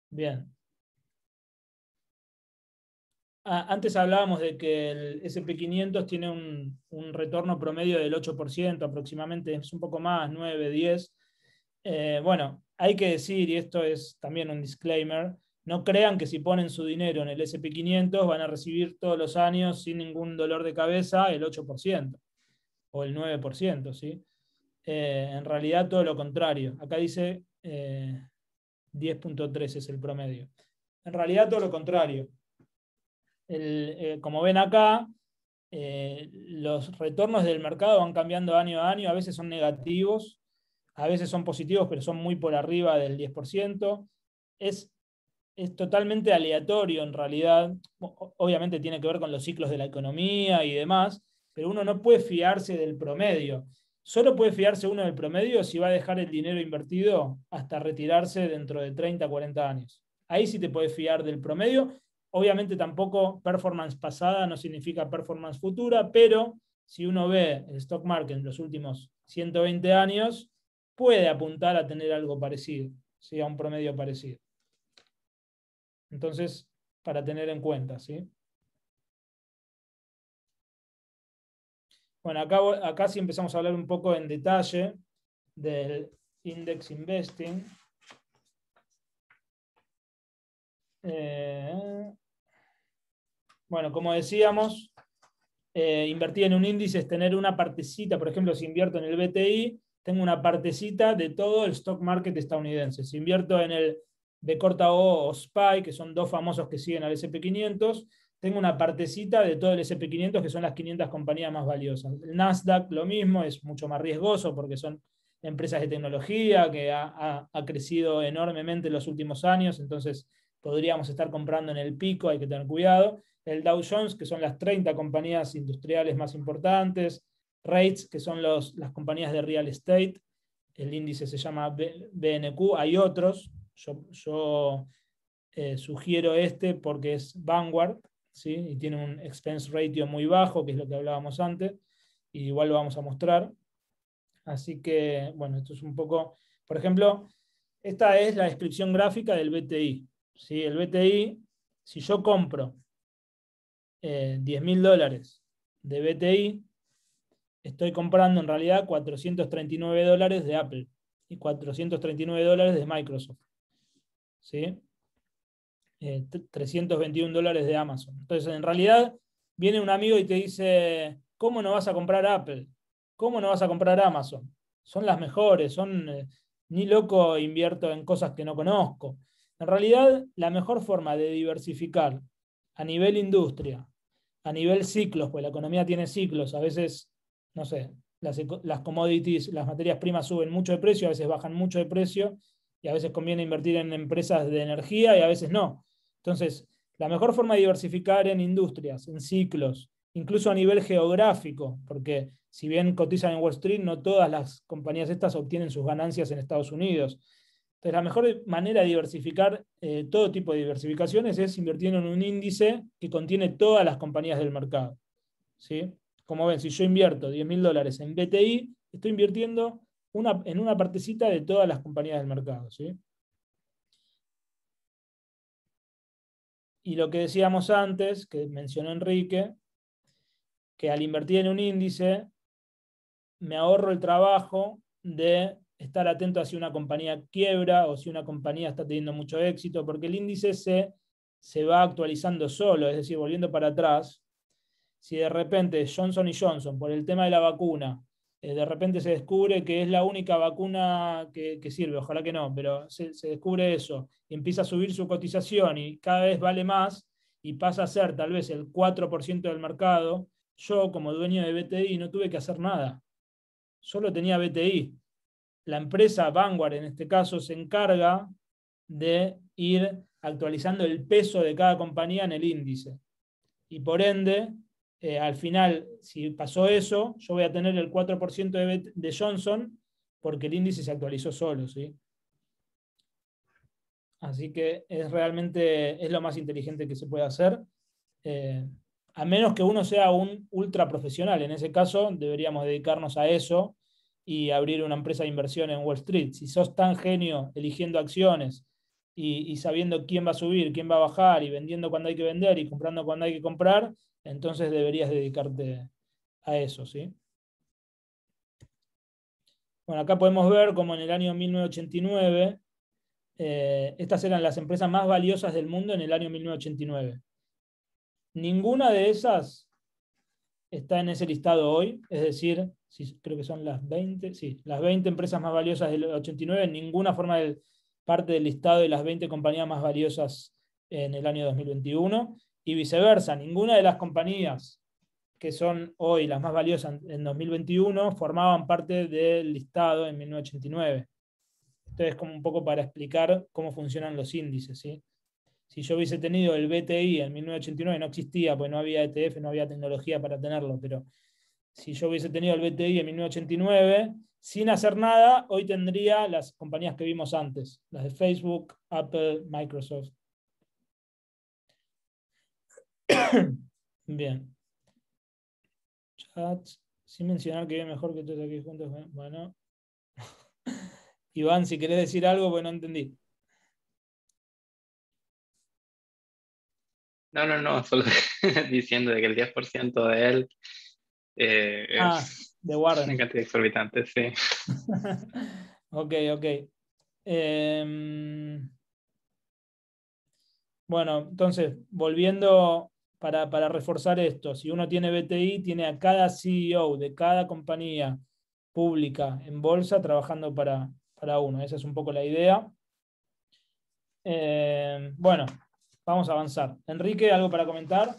Bien. Ah, antes hablábamos de que el SP500 tiene un, retorno promedio del 8% aproximadamente, es un poco más, 9, 10. Eh, bueno, hay que decir, y esto es también un disclaimer, no crean que si ponen su dinero en el SP500 van a recibir todos los años sin ningún dolor de cabeza el 8% o el 9%. ¿sí? Eh, en realidad todo lo contrario. Acá dice 10.3 eh, es el promedio. En realidad todo lo contrario. Eh, como ven acá, los retornos del mercado van cambiando año a año, a veces son negativos, a veces son positivos, pero son muy por arriba del 10%. Es, es totalmente aleatorio en realidad. Obviamente tiene que ver con los ciclos de la economía y demás, pero uno no puede fiarse del promedio. Solo puede fiarse uno del promedio si va a dejar el dinero invertido hasta retirarse dentro de 30, 40 años. Ahí sí te puedes fiar del promedio. Obviamente tampoco performance pasada no significa performance futura, pero si uno ve el stock market en los últimos 120 años, puede apuntar a tener algo parecido, a un promedio parecido. Entonces, para tener en cuenta, ¿sí? Bueno, acá, acá sí empezamos a hablar un poco en detalle del index investing. Eh, bueno, como decíamos, eh, invertir en un índice es tener una partecita, por ejemplo, si invierto en el BTI, tengo una partecita de todo el stock market estadounidense. Si invierto en el de corta O o SPY, que son dos famosos que siguen al SP500, tengo una partecita de todo el SP500, que son las 500 compañías más valiosas. El Nasdaq, lo mismo, es mucho más riesgoso porque son empresas de tecnología que ha, ha crecido enormemente en los últimos años, entonces podríamos estar comprando en el pico, hay que tener cuidado. El Dow Jones, que son las 30 compañías industriales más importantes, rates, que son las compañías de real estate. El índice se llama BNQ. Hay otros. Yo, eh, sugiero este porque es Vanguard ¿sí? y tiene un expense ratio muy bajo, que es lo que hablábamos antes. Y igual lo vamos a mostrar. Así que, bueno, esto es un poco. Por ejemplo, esta es la descripción gráfica del BTI. ¿sí? El BTI, si yo compro eh, mil dólares de BTI, estoy comprando en realidad 439 dólares de Apple y 439 dólares de Microsoft. ¿sí? 321 eh, dólares de Amazon. Entonces, en realidad, viene un amigo y te dice, ¿cómo no vas a comprar Apple? ¿Cómo no vas a comprar Amazon? Son las mejores, son... Eh, ni loco invierto en cosas que no conozco. En realidad, la mejor forma de diversificar a nivel industria, a nivel ciclos, pues la economía tiene ciclos, a veces no sé, las, las commodities, las materias primas suben mucho de precio, a veces bajan mucho de precio, y a veces conviene invertir en empresas de energía y a veces no. Entonces, la mejor forma de diversificar en industrias, en ciclos, incluso a nivel geográfico, porque si bien cotizan en Wall Street, no todas las compañías estas obtienen sus ganancias en Estados Unidos. Entonces, la mejor manera de diversificar eh, todo tipo de diversificaciones es invirtiendo en un índice que contiene todas las compañías del mercado. ¿sí? como ven, si yo invierto 10 mil dólares en BTI, estoy invirtiendo en una partecita de todas las compañías del mercado. ¿sí? Y lo que decíamos antes, que mencionó Enrique, que al invertir en un índice, me ahorro el trabajo de estar atento a si una compañía quiebra o si una compañía está teniendo mucho éxito, porque el índice se, se va actualizando solo, es decir, volviendo para atrás, si de repente Johnson y Johnson, por el tema de la vacuna, eh, de repente se descubre que es la única vacuna que, sirve, ojalá que no, pero se, descubre eso, empieza a subir su cotización y cada vez vale más y pasa a ser tal vez el 4% del mercado, yo como dueño de BTI no tuve que hacer nada, solo tenía BTI. La empresa Vanguard en este caso se encarga de ir actualizando el peso de cada compañía en el índice. Y por ende, eh, al final, si pasó eso, yo voy a tener el 4% de, Johnson porque el índice se actualizó solo. ¿sí? Así que es realmente es lo más inteligente que se puede hacer. Eh, a menos que uno sea un ultra profesional. En ese caso, deberíamos dedicarnos a eso y abrir una empresa de inversión en Wall Street. Si sos tan genio eligiendo acciones y, sabiendo quién va a subir, quién va a bajar y vendiendo cuando hay que vender y comprando cuando hay que comprar, entonces deberías dedicarte a eso, ¿sí? Bueno, acá podemos ver como en el año 1989, eh, estas eran las empresas más valiosas del mundo en el año 1989. Ninguna de esas está en ese listado hoy, es decir, creo que son las 20, sí, las 20 empresas más valiosas del 89, ninguna forma de parte del listado de las 20 compañías más valiosas en el año 2021 y viceversa, ninguna de las compañías que son hoy las más valiosas en 2021 formaban parte del listado en 1989. Esto es como un poco para explicar cómo funcionan los índices. Si yo hubiese tenido el BTI en 1989, no existía, pues no había ETF, no había tecnología para tenerlo, pero si yo hubiese tenido el BTI en 1989 sin hacer nada, hoy tendría las compañías que vimos antes, las de Facebook, Apple, Microsoft. Bien. Chat, sin mencionar que es mejor que todos aquí juntos. ¿eh? Bueno. Iván, si querés decir algo, bueno pues entendí. No, no, no, solo diciendo que el 10% de él eh, ah. es de Warren. exorbitante, sí. ok, ok. Em, bueno, entonces, volviendo para, reforzar esto, si uno tiene BTI, tiene a cada CEO de cada compañía pública en bolsa trabajando para, uno. Esa es un poco la idea. Em, bueno, vamos a avanzar. Enrique, ¿algo para comentar?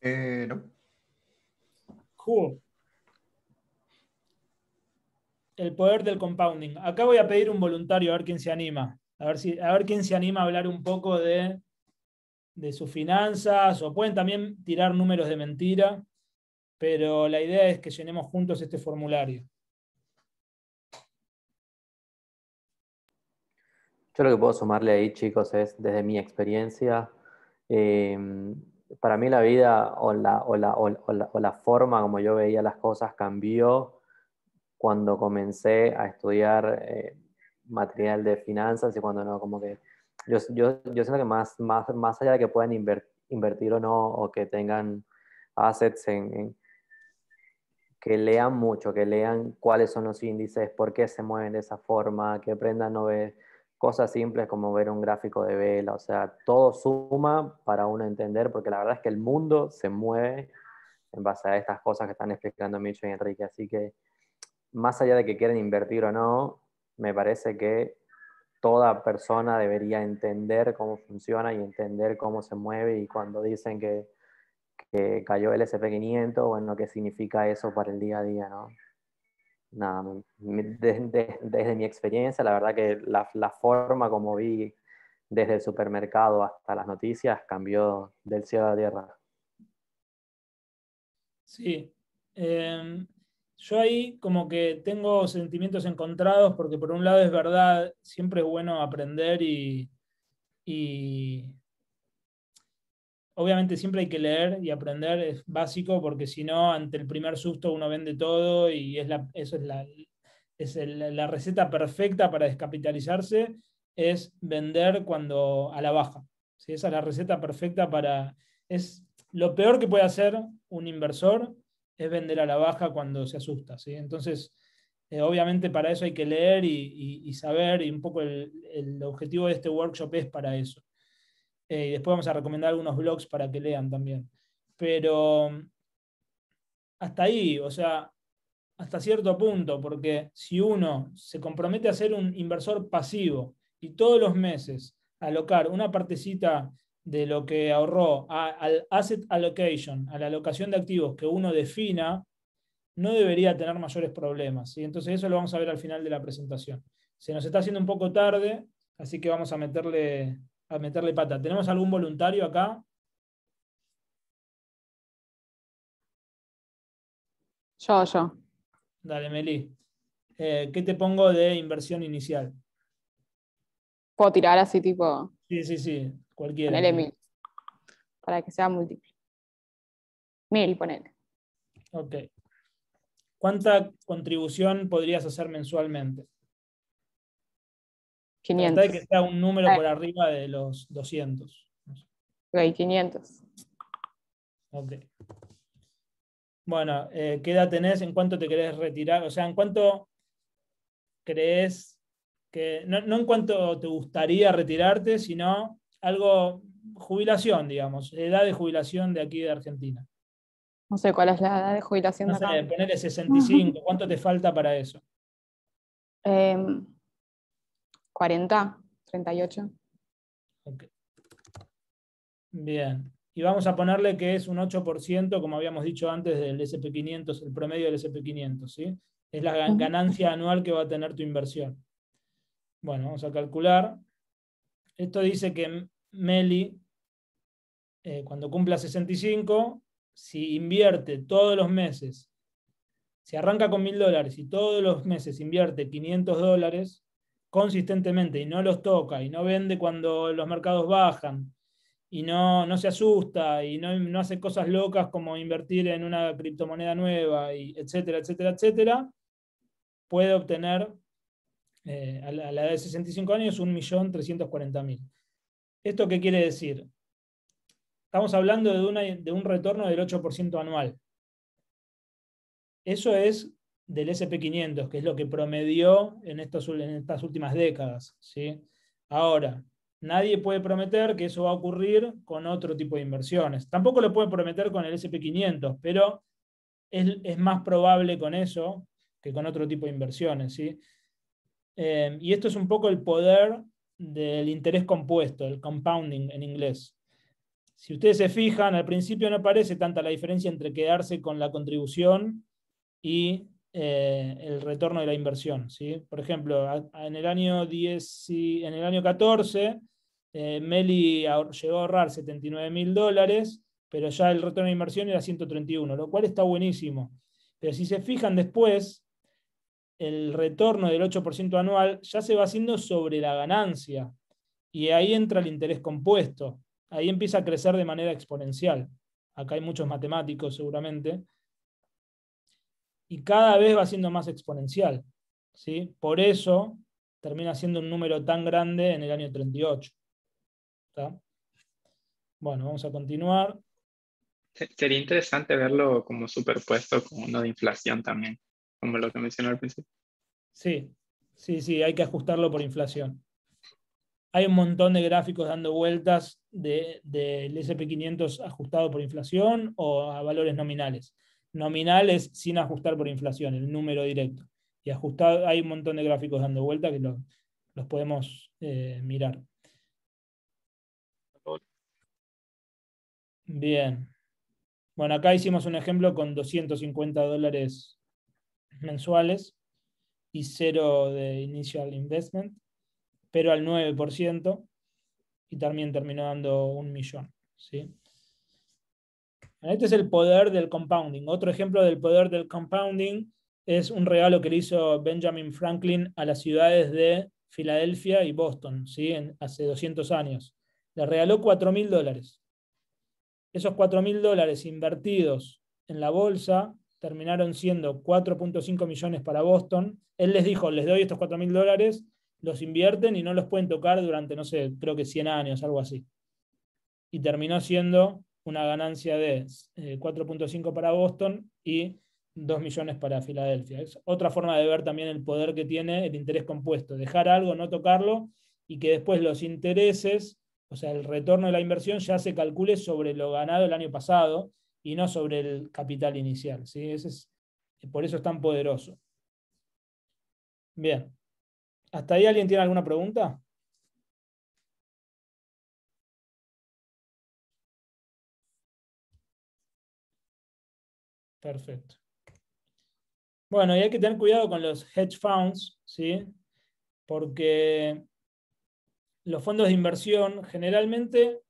Eh, no. El poder del compounding. Acá voy a pedir un voluntario a ver quién se anima. A ver, si, a ver quién se anima a hablar un poco de, sus finanzas. O pueden también tirar números de mentira. Pero la idea es que llenemos juntos este formulario. Yo lo que puedo sumarle ahí, chicos, es desde mi experiencia. Eh, para mí la vida o la, forma como yo veía las cosas cambió cuando comencé a estudiar eh, material de finanzas y cuando no, como que yo, yo, siento que más, más, allá de que puedan invertir o no, o que tengan assets en, que lean mucho, que lean cuáles son los índices, por qué se mueven de esa forma, que aprendan a ver cosas simples como ver un gráfico de vela, o sea, todo suma para uno entender, porque la verdad es que el mundo se mueve en base a estas cosas que están explicando Micho y Enrique, así que más allá de que quieran invertir o no, me parece que toda persona debería entender cómo funciona y entender cómo se mueve y cuando dicen que, cayó el SP500, bueno, qué significa eso para el día a día, ¿no? nada, desde, desde, mi experiencia, la verdad que la, forma como vi desde el supermercado hasta las noticias cambió del cielo a la tierra. Sí. Em, yo ahí como que tengo sentimientos encontrados porque por un lado es verdad, siempre es bueno aprender y, y Obviamente siempre hay que leer y aprender, es básico, porque si no, ante el primer susto uno vende todo y es la, eso es, la, es la receta perfecta para descapitalizarse, es vender cuando a la baja. Esa es la receta perfecta para... Es lo peor que puede hacer un inversor es vender a la baja cuando se asusta. ¿sí? Entonces, eh, obviamente para eso hay que leer y, saber, y un poco el objetivo de este workshop es para eso. Eh, y después vamos a recomendar algunos blogs para que lean también. Pero mm, hasta ahí, o sea, hasta cierto punto, porque si uno se compromete a ser un inversor pasivo y todos los meses alocar una partecita de lo que ahorró al asset allocation, a la alocación de activos que uno defina, no debería tener mayores problemas. Y Entonces eso lo vamos a ver al final de la presentación. Se nos está haciendo un poco tarde, así que vamos a meterle a meterle pata. ¿Tenemos algún voluntario acá? Yo, yo. Dale, Meli. Eh, ¿Qué te pongo de inversión inicial? Puedo tirar así tipo. Sí, sí, sí. Cualquiera. mil. Para que sea múltiple. Mil, ponete. Ok. ¿Cuánta contribución podrías hacer mensualmente? 500. que un número por arriba de los 200. Ok, 500. Bueno, eh, ¿qué edad tenés? ¿En cuánto te querés retirar? O sea, ¿en cuánto crees que, no, en cuánto te gustaría retirarte, sino algo, jubilación, digamos, edad de jubilación de aquí de Argentina. No sé cuál es la edad de jubilación no de Sé, ponerle 65, ¿cuánto te falta para eso? Eh, 40, 38. Bien. Y vamos a ponerle que es un 8%, como habíamos dicho antes, del SP500, el promedio del SP500, ¿sí? Es la ganancia anual que va a tener tu inversión. Bueno, vamos a calcular. Esto dice que Meli, eh, cuando cumpla 65, si invierte todos los meses, si arranca con mil dólares y todos los meses invierte 500 dólares, consistentemente y no los toca y no vende cuando los mercados bajan y no, se asusta y no, hace cosas locas como invertir en una criptomoneda nueva, y etcétera, etcétera, etcétera, puede obtener eh, a, la, edad de 65 años 1.340.000. ¿Esto qué quiere decir? Estamos hablando de, de un retorno del 8% anual. Eso es del SP500, que es lo que promedió en, estas últimas décadas. ¿sí? Ahora, nadie puede prometer que eso va a ocurrir con otro tipo de inversiones. Tampoco lo puede prometer con el SP500, pero es, más probable con eso que con otro tipo de inversiones. ¿sí? Eh, y esto es un poco el poder del interés compuesto, el compounding en inglés. Si ustedes se fijan, al principio no parece tanta la diferencia entre quedarse con la contribución y eh, el retorno de la inversión. ¿sí? Por ejemplo, en, el año en el año 14, eh, Meli llegó a ahorrar 79 mil dólares, pero ya el retorno de inversión era 131, lo cual está buenísimo. Pero si se fijan después, el retorno del 8% anual ya se va haciendo sobre la ganancia. Y ahí entra el interés compuesto. Ahí empieza a crecer de manera exponencial. Acá hay muchos matemáticos seguramente y cada vez va siendo más exponencial. ¿sí? Por eso termina siendo un número tan grande en el año 38. Bueno, vamos a continuar. Sería interesante verlo como superpuesto con uno de inflación también, como lo que mencionó al principio. Sí, sí, sí, hay que ajustarlo por inflación. Hay un montón de gráficos dando vueltas del SP500 ajustado por inflación o a valores nominales nominal es sin ajustar por inflación, el número directo. Y ajustado, hay un montón de gráficos dando vuelta que los, podemos eh, mirar. Bien. Bueno, acá hicimos un ejemplo con 250 dólares mensuales y cero de initial investment, pero al 9%, y también terminó dando un millón. ¿sí? Este es el poder del compounding. Otro ejemplo del poder del compounding es un regalo que le hizo Benjamin Franklin a las ciudades de Filadelfia y Boston, ¿sí? hace 200 años. Le regaló 4.000 mil dólares. Esos 4.000 mil dólares invertidos en la bolsa terminaron siendo 4.5 millones para Boston. Él les dijo, les doy estos 4.000 mil dólares, los invierten y no los pueden tocar durante, no sé, creo que 100 años, algo así. Y terminó siendo una ganancia de 4.5 eh, para Boston y 2 millones para Filadelfia. Es otra forma de ver también el poder que tiene el interés compuesto, dejar algo, no tocarlo y que después los intereses, o sea, el retorno de la inversión ya se calcule sobre lo ganado el año pasado y no sobre el capital inicial. ¿sí? Ese es, por eso es tan poderoso. Bien. ¿Hasta ahí alguien tiene alguna pregunta? Perfecto. Bueno, y hay que tener cuidado con los hedge funds, ¿sí? Porque los fondos de inversión generalmente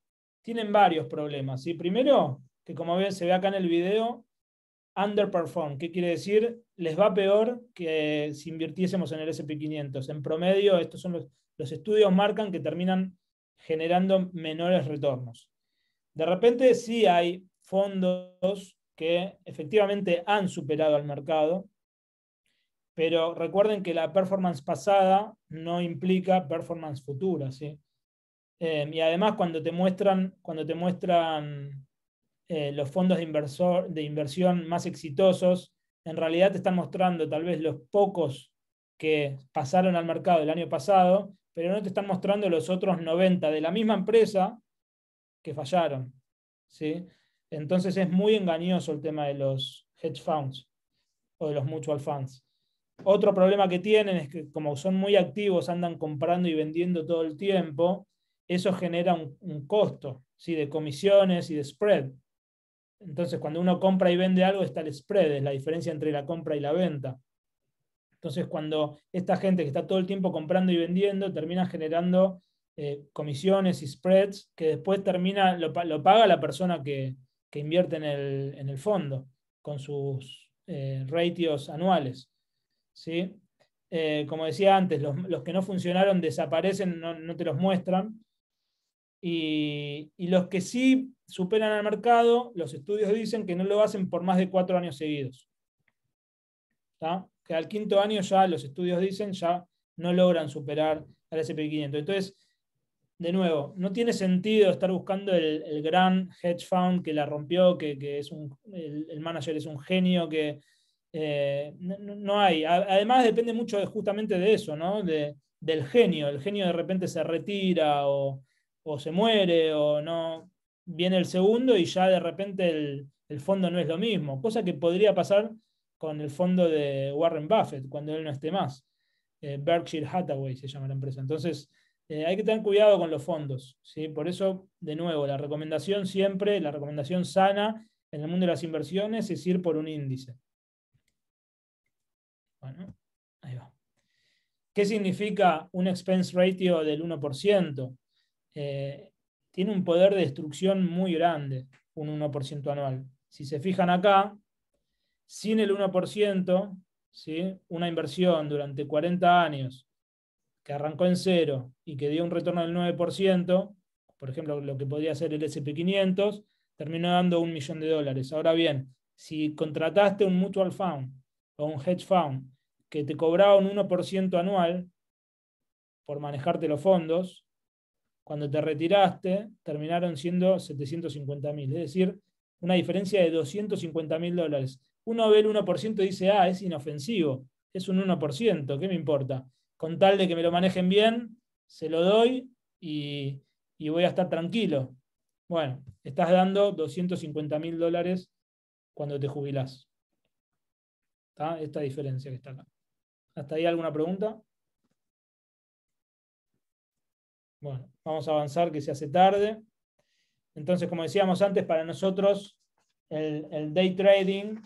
tienen varios problemas. Primero, que como se ve acá en el video, underperform, ¿qué quiere decir? Les va peor que eh, si invirtiésemos en el SP500. En promedio, estos son los, los estudios marcan que terminan generando menores retornos. De repente sí hay fondos que efectivamente han superado al mercado, pero recuerden que la performance pasada no implica performance futura. Eh, y además cuando te muestran, cuando te muestran eh, los fondos de, inversión más exitosos, en realidad te están mostrando tal vez los pocos que pasaron al mercado el año pasado, pero no te están mostrando los otros 90 de la misma empresa que fallaron. ¿sí? Entonces es muy engañoso el tema de los hedge funds o de los mutual funds. Otro problema que tienen es que como son muy activos, andan comprando y vendiendo todo el tiempo, eso genera un, costo de comisiones y de spread. Entonces, cuando uno compra y vende algo, está el spread, es la diferencia entre la compra y la venta. Entonces, cuando esta gente que está todo el tiempo comprando y vendiendo termina generando eh, comisiones y spreads que después termina, lo paga la persona que, que invierten en el, fondo con sus eh, ratios anuales. ¿sí? Eh, como decía antes, los, que no funcionaron desaparecen, no, te los muestran. Y, los que sí superan al mercado, los estudios dicen que no lo hacen por más de cuatro años seguidos. Que al quinto año ya los estudios dicen ya no logran superar al SP500. Entonces, de nuevo, no tiene sentido estar buscando el, gran hedge fund que la rompió, que, es un, el, manager es un genio, que eh, no, hay. Además depende mucho justamente de eso, ¿no? del genio. El genio de repente se retira o, se muere o no viene el segundo y ya de repente el, fondo no es lo mismo, cosa que podría pasar con el fondo de Warren Buffett cuando él no esté más. Eh, Berkshire Hathaway se llama la empresa. Entonces, eh, hay que tener cuidado con los fondos. ¿sí? Por eso, de nuevo, la recomendación siempre, la recomendación sana en el mundo de las inversiones es ir por un índice. Bueno, ahí va. ¿Qué significa un expense ratio del 1%? Eh, tiene un poder de destrucción muy grande, un 1% anual. Si se fijan acá, sin el 1%, ¿sí? una inversión durante 40 años que arrancó en cero y que dio un retorno del 9%, por ejemplo, lo que podría ser el SP500, terminó dando un millón de dólares. Ahora bien, si contrataste un mutual fund o un hedge fund que te cobraba un 1% anual por manejarte los fondos, cuando te retiraste terminaron siendo 750 mil, es decir, una diferencia de 250 mil dólares. Uno ve el 1% y dice, ah, es inofensivo, es un 1%, ¿qué me importa? con tal de que me lo manejen bien, se lo doy y, voy a estar tranquilo. Bueno, estás dando 250 mil dólares cuando te jubilás. Esta diferencia que está acá. ¿Hasta ahí alguna pregunta? Bueno, vamos a avanzar que se hace tarde. Entonces, como decíamos antes, para nosotros el day trading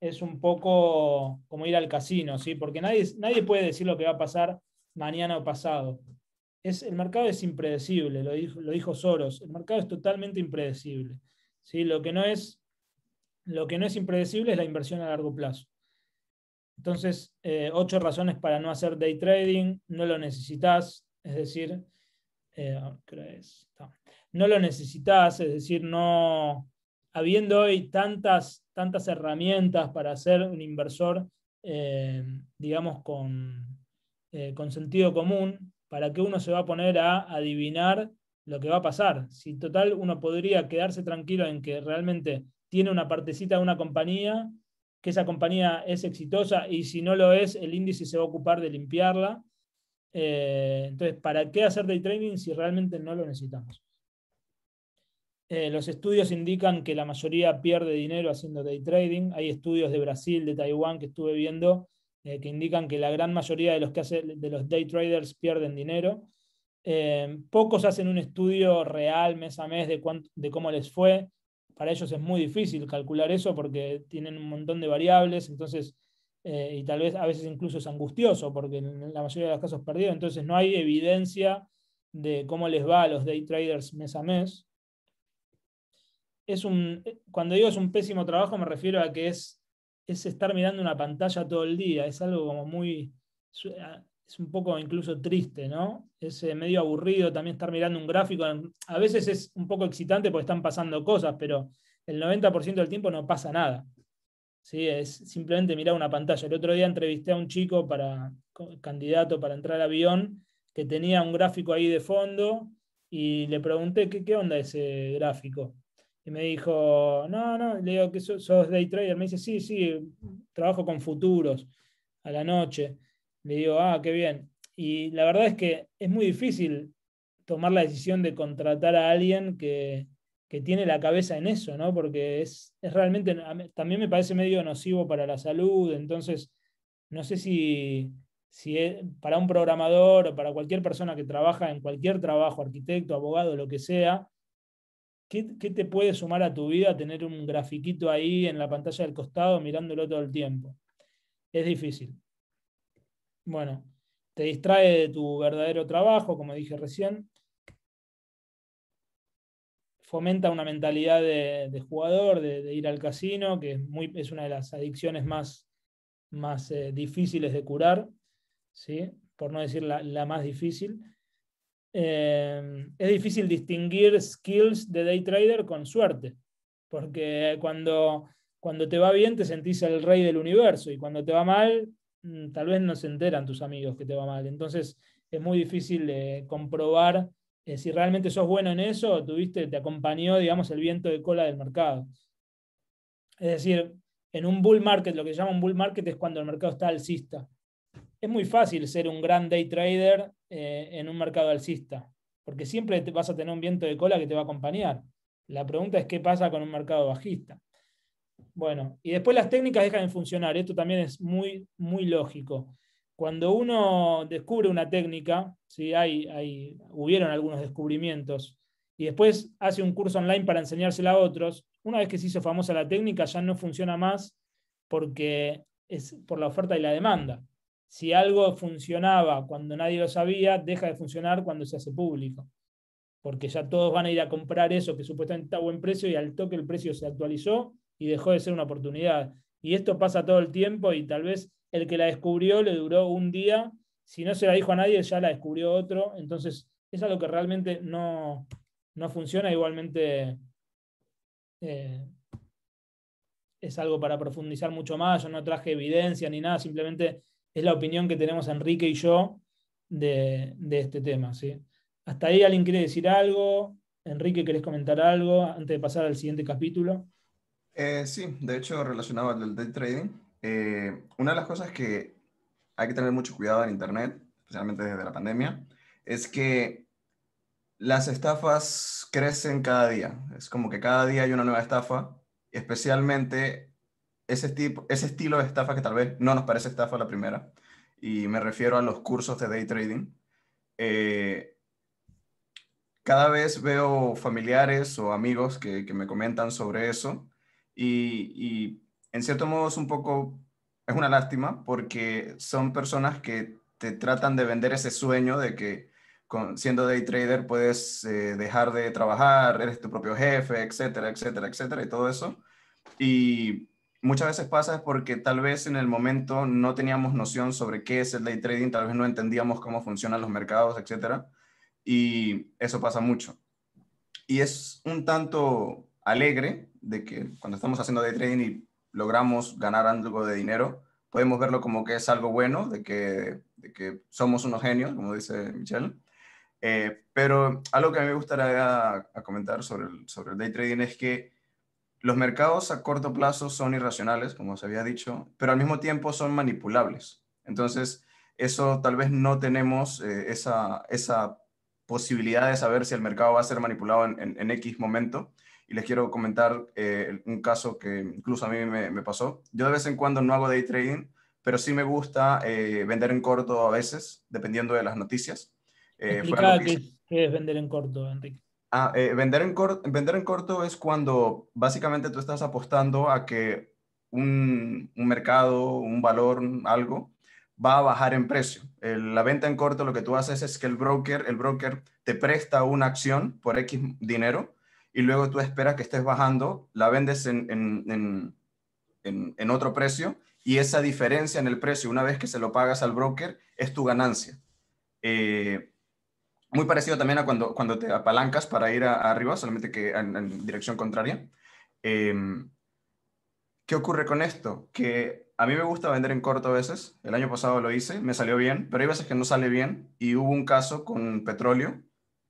es un poco como ir al casino, ¿sí? porque nadie, nadie puede decir lo que va a pasar mañana o pasado. Es, el mercado es impredecible, lo dijo, lo dijo Soros, el mercado es totalmente impredecible. ¿sí? Lo, que no es, lo que no es impredecible es la inversión a largo plazo. Entonces, eh, ocho razones para no hacer day trading, no lo necesitas, es decir, eh, ah, no lo necesitas, es decir, no, habiendo hoy tantas tantas herramientas para ser un inversor, eh, digamos, con, eh, con, sentido común, para que uno se va a poner a adivinar lo que va a pasar. Si total uno podría quedarse tranquilo en que realmente tiene una partecita de una compañía, que esa compañía es exitosa y si no lo es, el índice se va a ocupar de limpiarla. Eh, entonces, ¿para qué hacer day trading si realmente no lo necesitamos? Eh, los estudios indican que la mayoría pierde dinero haciendo day trading. Hay estudios de Brasil, de Taiwán que estuve viendo eh, que indican que la gran mayoría de los, que hacen de los day traders pierden dinero. Eh, pocos hacen un estudio real mes a mes de, de cómo les fue. Para ellos es muy difícil calcular eso porque tienen un montón de variables, entonces, y tal vez a veces incluso es angustioso porque en la mayoría de los casos perdieron. Entonces no hay evidencia de cómo les va a los day traders mes a mes es un, eh, cuando digo es un pésimo trabajo me refiero a que es, es estar mirando una pantalla todo el día, es algo como muy, es un poco incluso triste, ¿no? Es eh, medio aburrido también estar mirando un gráfico, a veces es un poco excitante porque están pasando cosas, pero el 90% del tiempo no pasa nada. Sí, es simplemente mirar una pantalla. El otro día entrevisté a un chico para candidato para entrar al avión que tenía un gráfico ahí de fondo y le pregunté qué, qué onda ese gráfico. Y me dijo, no, no, le digo que sos, day trader. Me dice, sí, sí, trabajo con futuros a la noche. Le digo, ah, qué bien. Y la verdad es que es muy difícil tomar la decisión de contratar a alguien que, tiene la cabeza en eso, ¿no? Porque es, es realmente, también me parece medio nocivo para la salud, entonces no sé si, si e, para un programador o para cualquier persona que trabaja en cualquier trabajo, arquitecto, abogado, lo que sea, ¿Qué, te puede sumar a tu vida tener un grafiquito ahí en la pantalla del costado mirándolo todo el tiempo? Es difícil. Bueno, te distrae de tu verdadero trabajo, como dije recién. Fomenta una mentalidad de, jugador, de, ir al casino, que es, muy, es una de las adicciones más, más eh, difíciles de curar, ¿sí? por no decir la, la más difícil Em, es difícil distinguir skills de day trader con suerte, porque cuando, cuando te va bien te sentís el rey del universo y cuando te va mal, mm, tal vez no se enteran tus amigos que te va mal. Entonces es muy difícil eh, comprobar eh, si realmente sos bueno en eso o tuviste, te acompañó, digamos, el viento de cola del mercado. Es decir, en un bull market, lo que se llama un bull market es cuando el mercado está alcista es muy fácil ser un gran day trader eh, en un mercado alcista, porque siempre vas a tener un viento de cola que te va a acompañar. La pregunta es qué pasa con un mercado bajista. Bueno, y después las técnicas dejan de funcionar. Esto también es muy, muy lógico. Cuando uno descubre una técnica, si hay, hay, hubieron algunos descubrimientos, y después hace un curso online para enseñársela a otros, una vez que se hizo famosa la técnica ya no funciona más porque es por la oferta y la demanda si algo funcionaba cuando nadie lo sabía, deja de funcionar cuando se hace público. Porque ya todos van a ir a comprar eso que supuestamente está a buen precio y al toque el precio se actualizó y dejó de ser una oportunidad. Y esto pasa todo el tiempo y tal vez el que la descubrió le duró un día. Si no se la dijo a nadie, ya la descubrió otro. Entonces, es algo que realmente no, no funciona. Igualmente, eh, es algo para profundizar mucho más. Yo no traje evidencia ni nada, simplemente es la opinión que tenemos Enrique y yo de, este tema. ¿sí? ¿Hasta ahí alguien quiere decir algo? Enrique, ¿querés comentar algo antes de pasar al siguiente capítulo? Eh, sí, de hecho, relacionado al day trading, eh, una de las cosas que hay que tener mucho cuidado en Internet, especialmente desde la pandemia, es que las estafas crecen cada día. Es como que cada día hay una nueva estafa, especialmente ese, tipo, ese estilo de estafa que tal vez no nos parece estafa la primera, y me refiero a los cursos de day trading, eh, cada vez veo familiares o amigos que, me comentan sobre eso y, en cierto modo es un poco, es una lástima porque son personas que te tratan de vender ese sueño de que siendo day trader puedes eh, dejar de trabajar, eres tu propio jefe, etcétera, etcétera, etcétera y todo eso. Y muchas veces pasa es porque tal vez en el momento no teníamos noción sobre qué es el day trading, tal vez no entendíamos cómo funcionan los mercados, etc. Y eso pasa mucho. Y es un tanto alegre de que cuando estamos haciendo day trading y logramos ganar algo de dinero, podemos verlo como que es algo bueno, de que, somos unos genios, como dice Michelle. Eh, pero algo que a mí me gustaría comentar sobre el day trading es que los mercados a corto plazo son irracionales, como se había dicho, pero al mismo tiempo son manipulables. Entonces, eso tal vez no tenemos eh, esa, esa posibilidad de saber si el mercado va a ser manipulado en, en, X momento. Y les quiero comentar eh, un caso que incluso a mí me, pasó. Yo de vez en cuando no hago day trading, pero sí me gusta eh, vender en corto a veces, dependiendo de las noticias. ¿Qué es vender en corto, Enrique? Ah, eh, vender, en vender en corto es cuando básicamente tú estás apostando a que un, mercado, un valor, algo, va a bajar en precio. la venta en corto lo que tú haces es que el broker, el broker te presta una acción por X dinero y luego tú esperas que estés bajando, la vendes en, otro precio y esa diferencia en el precio, una vez que se lo pagas al broker, es tu ganancia. Eh, muy parecido también a cuando, cuando te apalancas para ir arriba, solamente que en, dirección contraria. Em, ¿Qué ocurre con esto? Que a mí me gusta vender en corto a veces. El año pasado lo hice, me salió bien, pero hay veces que no sale bien y hubo un caso con petróleo.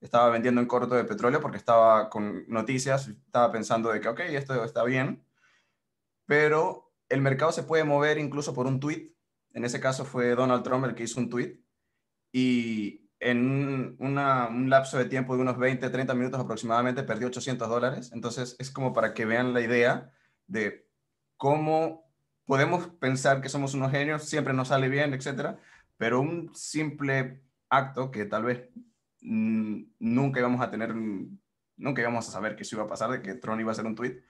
Estaba vendiendo en corto de petróleo porque estaba con noticias, estaba pensando de que, ok, esto está bien, pero el mercado se puede mover incluso por un tweet. En ese caso fue Donald Trump el que hizo un tweet y, en un lapso de tiempo de unos 20, 30 minutos aproximadamente, perdió 800 dólares. Entonces, es como para que vean la idea de cómo podemos pensar que somos unos genios, siempre nos sale bien, etcétera, pero un simple acto que tal vez mm, nunca íbamos a tener, nunca íbamos a saber que eso iba a pasar, de que Tron iba a hacer un tweet,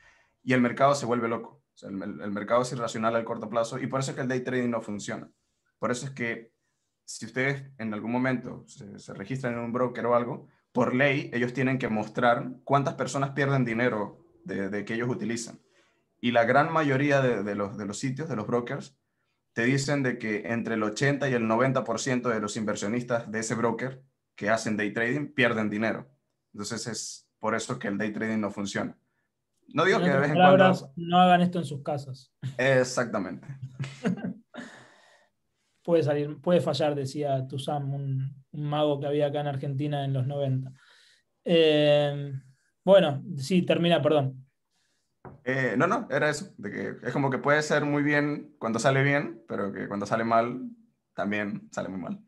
y el mercado se vuelve loco. el, el mercado es irracional al corto plazo, y por eso es que el day trading no funciona. Por eso es que si ustedes en algún momento se, registran en un broker o algo, por ley ellos tienen que mostrar cuántas personas pierden dinero de, que ellos utilizan. Y la gran mayoría de, los, de los sitios, de los brokers, te dicen de que entre el 80 y el 90% de los inversionistas de ese broker que hacen day trading pierden dinero. Entonces es por eso que el day trading no funciona. No digo que de vez en cuando... No hagan esto en sus casas. Exactamente. puede salir, puede fallar, decía Tuzam, un, mago que había acá en Argentina en los 90. Eh, bueno, sí, termina, perdón. Eh, no, no, era eso, de que es como que puede ser muy bien cuando sale bien, pero que cuando sale mal, también sale muy mal.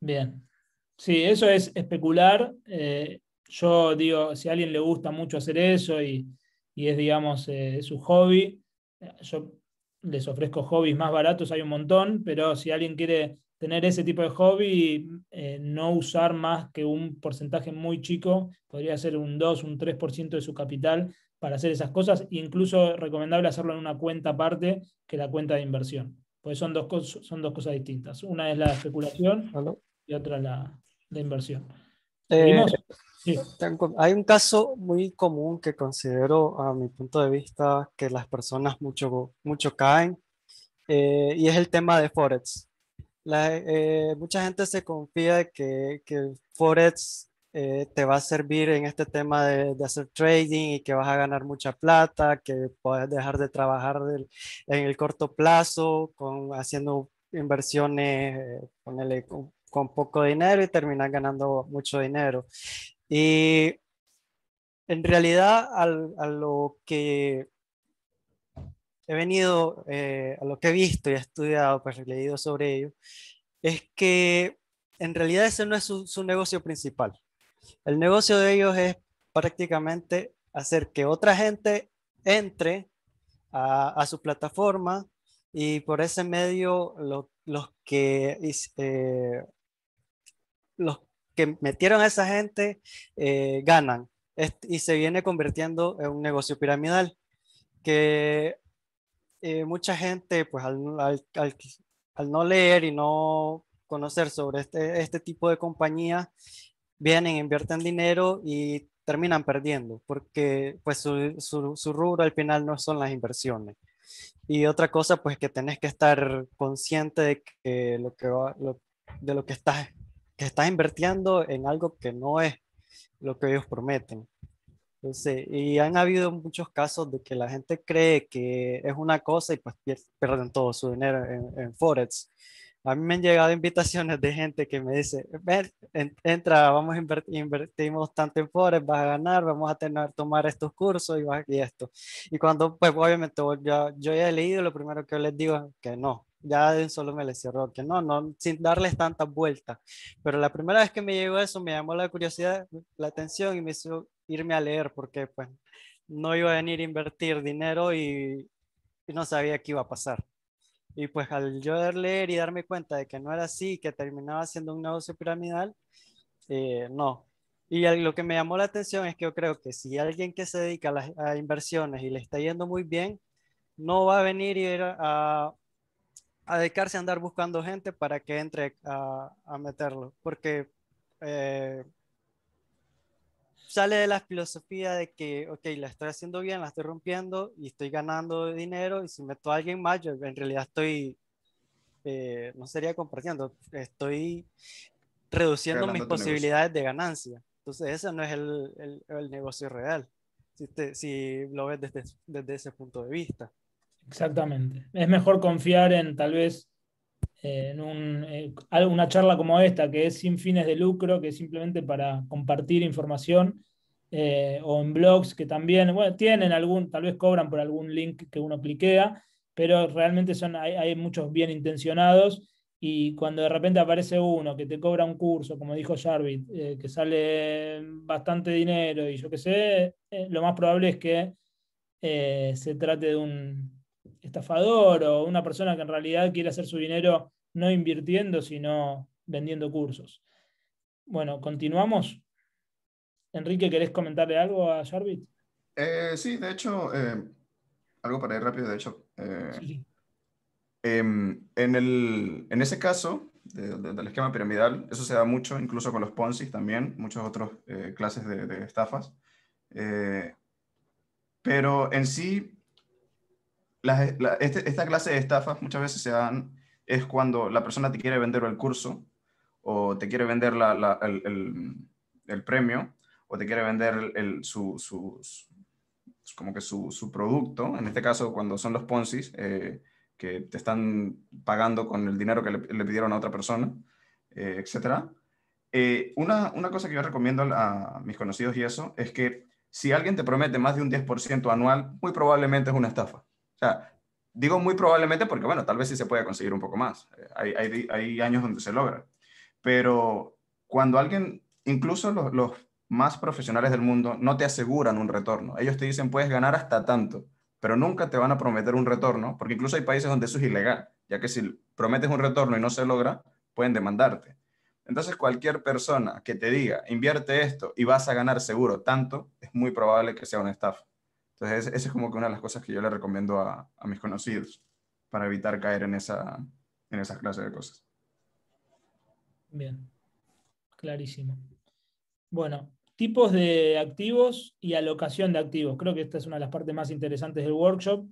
Bien. Sí, eso es especular. Eh, yo digo, si a alguien le gusta mucho hacer eso y, es, digamos, su hobby, yo les ofrezco hobbies más baratos, hay un montón, pero si alguien quiere tener ese tipo de hobby, eh, no usar más que un porcentaje muy chico, podría ser un 2, un 3% de su capital para hacer esas cosas, incluso recomendable hacerlo en una cuenta aparte que la cuenta de inversión, pues son dos, son dos cosas distintas. Una es la especulación y otra la, de inversión. Eh, hay un caso muy común que considero, a mi punto de vista, que las personas mucho, mucho caen, eh, y es el tema de Forex. Eh, mucha gente se confía que, que Forex eh, te va a servir en este tema de, hacer trading y que vas a ganar mucha plata, que puedes dejar de trabajar en el corto plazo con, haciendo inversiones, con, poco dinero y terminar ganando mucho dinero. Y en realidad a lo que he venido, eh, a lo que he visto y he estudiado, pues he leído sobre ellos, es que en realidad ese no es su, negocio principal. El negocio de ellos es prácticamente hacer que otra gente entre a, su plataforma y por ese medio los que eh, los que metieron a esa gente eh, ganan y se viene convirtiendo en un negocio piramidal que eh, mucha gente pues al, no leer y no conocer sobre este, este, tipo de compañía vienen, invierten dinero y terminan perdiendo porque pues su, su, su rubro al final no son las inversiones. Y otra cosa pues que tenés que estar consciente de que lo que de lo que estás que estás invirtiendo en algo que no es lo que ellos prometen. Entonces, y han habido muchos casos de que la gente cree que es una cosa y pues pierden todo su dinero en, Forex. A mí me han llegado invitaciones de gente que me dice, Ven, entra, vamos a invertir, invertimos tanto en Forex, vas a ganar, vamos a tener, tomar estos cursos y, y esto. Y cuando, pues obviamente yo, yo ya he leído, lo primero que les digo es que no, ya solo me le cierro que no, no, sin darles tantas vueltas. Pero la primera vez que me llegó eso me llamó la curiosidad, la atención y me hizo irme a leer porque pues no iba a venir a invertir dinero y, no sabía qué iba a pasar. Y pues al yo leer y darme cuenta de que no era así, que terminaba siendo un negocio piramidal, eh, no. Y lo que me llamó la atención es que yo creo que si alguien que se dedica a, las, inversiones y le está yendo muy bien, no va a venir a, a a dedicarse a andar buscando gente para que entre a, meterlo, porque eh, sale de la filosofía de que, ok, la estoy haciendo bien, la estoy rompiendo y estoy ganando dinero y si meto a alguien más, yo en realidad estoy, eh, no sería compartiendo, estoy reduciendo mis posibilidades de ganancia. Entonces ese no es el, el, el negocio real, si, si lo ves desde, desde ese punto de vista. Exactamente. Es mejor confiar en tal vez eh, en eh, una charla como esta, que es sin fines de lucro, que es simplemente para compartir información, eh, o en blogs que también, bueno, tienen algún, tal vez cobran por algún link que uno cliquea, pero realmente son, hay, muchos bien intencionados y cuando de repente aparece uno que te cobra un curso, como dijo Jarvis, que sale bastante dinero y yo qué sé, lo más probable es que se trate de un, estafador o una persona que en realidad quiere hacer su dinero no invirtiendo, sino vendiendo cursos. Bueno, continuamos. Enrique, ¿querés comentarle algo a Jarvis? Eh, sí, de hecho, eh, algo para ir rápido, de hecho. Eh, em, en, ese caso del esquema piramidal, eso se da mucho, incluso con los Ponzi también, muchas otras clases de, de estafas. pero en sí, e, este, esta clase de estafas muchas veces se dan, es cuando la persona te quiere vender el curso o te quiere vender el, premio o te quiere vender su, como que su, producto, en este caso cuando son los Ponzi, eh, que te están pagando con el dinero que le, pidieron a otra persona, eh, etcétera eh, una, cosa que yo recomiendo a mis conocidos y eso es que si alguien te promete más de un 10% anual, muy probablemente es una estafa. O sea, digo muy probablemente porque, bueno, tal vez sí se pueda conseguir un poco más. Eh, hay, años donde se logra. Pero cuando alguien, incluso los, los, más profesionales del mundo, no te aseguran un retorno. Ellos te dicen, puedes ganar hasta tanto, pero nunca te van a prometer un retorno, porque incluso hay países donde eso es ilegal, ya que si prometes un retorno y no se logra, pueden demandarte. Entonces, cualquier persona que te diga, invierte esto y vas a ganar seguro tanto, es muy probable que sea un estafa. Entonces, esa es como que una de las cosas que yo le recomiendo a, mis conocidos para evitar caer en, esa, en esas clases de cosas. Bien, clarísimo. Bueno, tipos de activos y alocación de activos. Creo que esta es una de las partes más interesantes del workshop.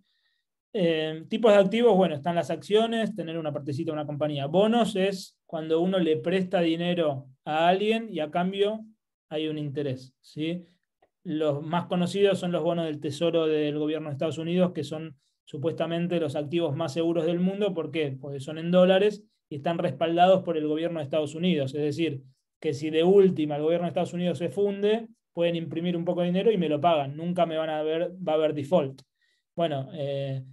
Eh, tipos de activos, bueno, están las acciones, tener una partecita de una compañía. Bonos es cuando uno le presta dinero a alguien y a cambio hay un interés, ¿sí? Los más conocidos son los bonos del Tesoro del gobierno de Estados Unidos, que son supuestamente los activos más seguros del mundo. ¿Por qué? Porque son en dólares y están respaldados por el gobierno de Estados Unidos. Es decir, que si de última el gobierno de Estados Unidos se funde, pueden imprimir un poco de dinero y me lo pagan. Nunca me van a ver, va a haber default. Bueno, eh,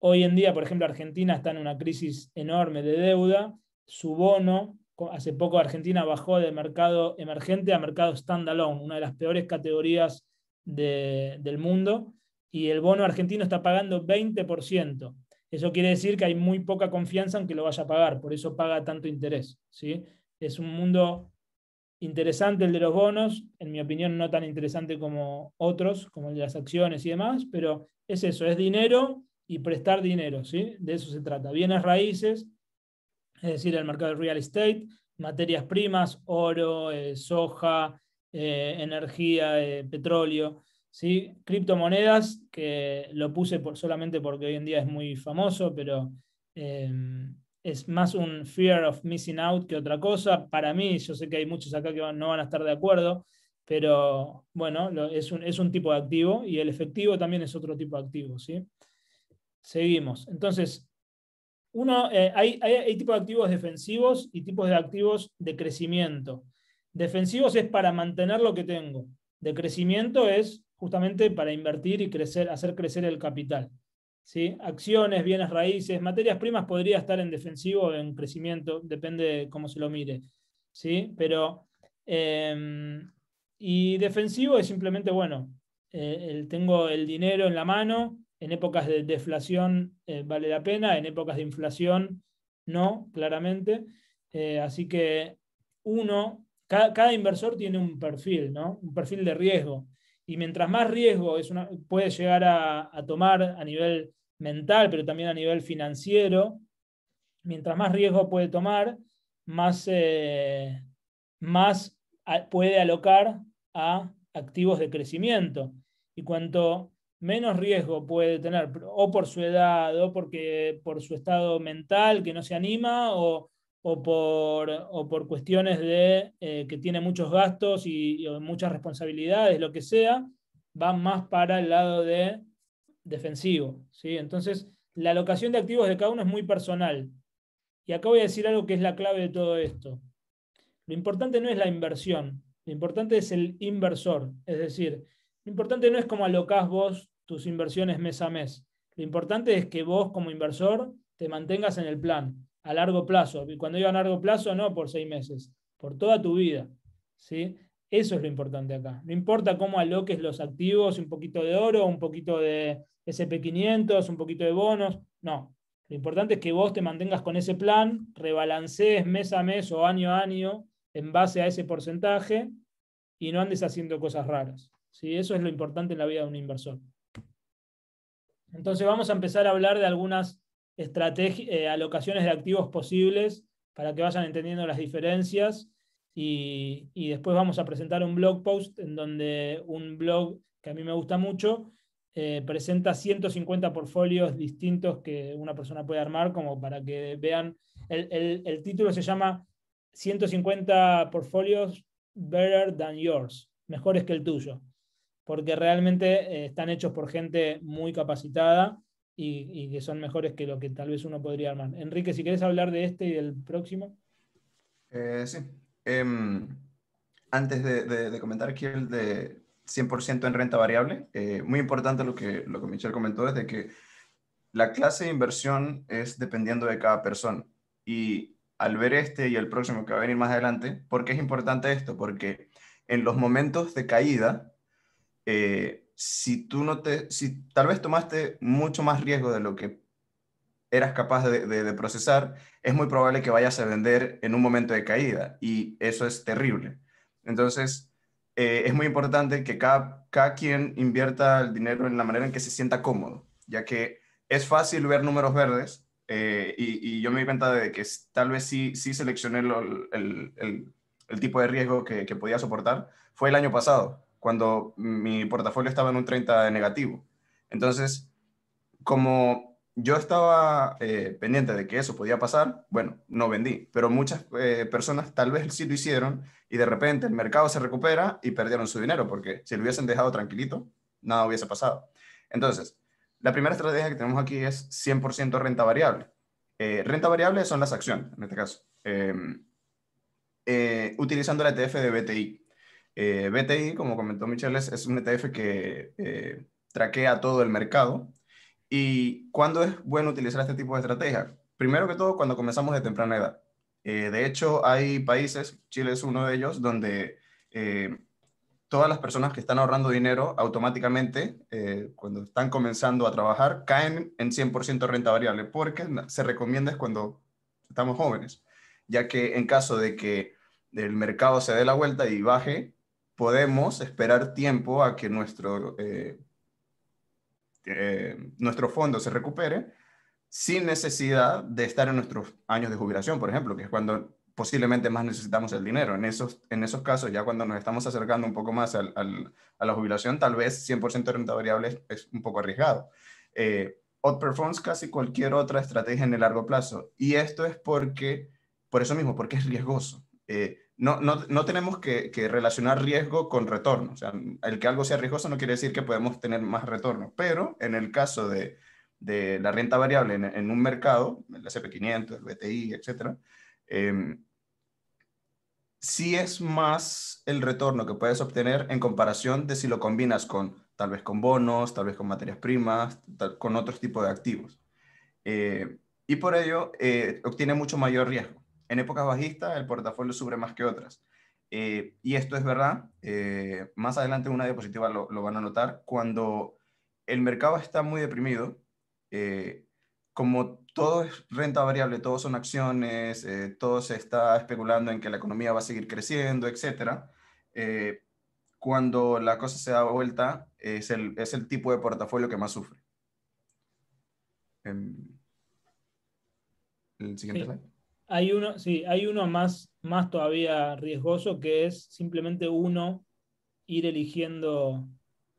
hoy en día, por ejemplo, Argentina está en una crisis enorme de deuda. Su bono hace poco Argentina bajó de mercado emergente a mercado standalone, una de las peores categorías del mundo, y el bono argentino está pagando 20%. Eso quiere decir que hay muy poca confianza en que lo vaya a pagar, por eso paga tanto interés. ¿sí? Es un mundo interesante el de los bonos, en mi opinión no tan interesante como otros, como el de las acciones y demás, pero es eso, es dinero y prestar dinero, ¿sí? de eso se trata. Bienes raíces es decir, el mercado de real estate, materias primas, oro, eh, soja, eh, energía, eh, petróleo, ¿sí? criptomonedas, que lo puse por, solamente porque hoy en día es muy famoso, pero em, es más un fear of missing out que otra cosa. Para mí, yo sé que hay muchos acá que no van a estar de acuerdo, pero bueno, es, un, es un tipo de activo y el efectivo también es otro tipo de activo. ¿sí? Seguimos. Entonces, uno, eh, hay, tipos de activos defensivos y tipos de activos de crecimiento. Defensivos es para mantener lo que tengo. De crecimiento es justamente para invertir y crecer, hacer crecer el capital. ¿sí? Acciones, bienes raíces, materias primas podría estar en defensivo o en crecimiento, depende de cómo se lo mire. ¿sí? Pero, em, y defensivo es simplemente, bueno, eh, tengo el dinero en la mano, en épocas de deflación eh, vale la pena, en épocas de inflación no, claramente. Eh, así que uno, cada, inversor tiene un perfil, ¿no? Un perfil de riesgo. Y mientras más riesgo es puede llegar a, tomar a nivel mental, pero también a nivel financiero, mientras más riesgo puede tomar, más, eh, más puede alocar a activos de crecimiento. Y cuanto menos riesgo puede tener, o por su edad, o porque por su estado mental que no se anima, o, por, o por, cuestiones de eh, que tiene muchos gastos y, muchas responsabilidades, lo que sea, va más para el lado de defensivo. ¿sí? Entonces, la alocación de activos de cada uno es muy personal. Y acá voy a decir algo que es la clave de todo esto. Lo importante no es la inversión, lo importante es el inversor, es decir, lo importante no es cómo alocás vos tus inversiones mes a mes. Lo importante es que vos como inversor te mantengas en el plan a largo plazo. Y cuando digo a largo plazo, no por seis meses, por toda tu vida. ¿sí? Eso es lo importante acá. No importa cómo aloques los activos, un poquito de oro, un poquito de SP500, un poquito de bonos. No. Lo importante es que vos te mantengas con ese plan, rebalancees mes a mes o año a año en base a ese porcentaje y no andes haciendo cosas raras. ¿sí? Eso es lo importante en la vida de un inversor. Entonces vamos a empezar a hablar de algunas eh, alocaciones de activos posibles para que vayan entendiendo las diferencias y, después vamos a presentar un blog post en donde un blog que a mí me gusta mucho eh, presenta 150 portfolios distintos que una persona puede armar como para que vean. El, el título se llama 150 portfolios better than yours, mejores que el tuyo porque realmente eh, están hechos por gente muy capacitada y, y, que son mejores que lo que tal vez uno podría armar. Enrique, si quieres hablar de este y del próximo. Eh, sí. Em, antes de, comentar aquí el de 100% en renta variable, eh, muy importante lo que, lo que Michelle comentó es de que la clase de inversión es dependiendo de cada persona. Y al ver este y el próximo que va a venir más adelante, ¿por qué es importante esto? Porque en los momentos de caída, eh, si tú no te, si tal vez tomaste mucho más riesgo de lo que eras capaz de, procesar, es muy probable que vayas a vender en un momento de caída y eso es terrible. Entonces, eh, es muy importante que cada, quien invierta el dinero en la manera en que se sienta cómodo, ya que es fácil ver números verdes eh, y, yo me di cuenta de que tal vez sí, sí seleccioné el, tipo de riesgo que podía soportar. Fue el año pasado, cuando mi portafolio estaba en un 30 de negativo. Entonces, como yo estaba eh, pendiente de que eso podía pasar, bueno, no vendí, pero muchas eh, personas tal vez sí lo hicieron y de repente el mercado se recupera y perdieron su dinero, porque si lo hubiesen dejado tranquilito, nada hubiese pasado. Entonces, la primera estrategia que tenemos aquí es 100% renta variable. Eh, renta variable son las acciones, en este caso, em, utilizando la ETF de BTI. Eh, BTI, como comentó Michelle, es, un ETF que eh, traquea todo el mercado. ¿Y cuándo es bueno utilizar este tipo de estrategia? Primero que todo, cuando comenzamos de temprana edad. Eh, de hecho, hay países, Chile es uno de ellos, donde eh, todas las personas que están ahorrando dinero automáticamente, cuando están comenzando a trabajar, caen en 100% renta variable, porque se recomienda es cuando estamos jóvenes, ya que en caso de que el mercado se dé la vuelta y baje, podemos esperar tiempo a que nuestro, eh, eh, nuestro fondo se recupere sin necesidad de estar en nuestros años de jubilación, por ejemplo, que es cuando posiblemente más necesitamos el dinero. En esos, en esos casos, ya cuando nos estamos acercando un poco más a la jubilación, tal vez 100% de renta variable es, un poco arriesgado. Eh, outperforms casi cualquier otra estrategia en el largo plazo. Y esto es porque, por eso mismo, porque es riesgoso. Eh, no, tenemos que, relacionar riesgo con retorno. O sea, el que algo sea riesgoso no quiere decir que podemos tener más retorno, pero en el caso de, la renta variable en, un mercado, el SP500, el BTI, etc., em, sí es más el retorno que puedes obtener en comparación de si lo combinas con tal vez con bonos, tal vez con materias primas, con otros tipos de activos. Eh, y por ello eh, obtiene mucho mayor riesgo en épocas bajistas el portafolio sube más que otras. Eh, y esto es verdad, eh, más adelante en una diapositiva lo, van a notar, cuando el mercado está muy deprimido, eh, como todo es renta variable, todos son acciones, todo se está especulando en que la economía va a seguir creciendo, etc., cuando la cosa se da vuelta, es el, es el tipo de portafolio que más sufre. Em, el siguiente slide. Hay uno, sí, hay uno más, más todavía riesgoso que es simplemente uno ir eligiendo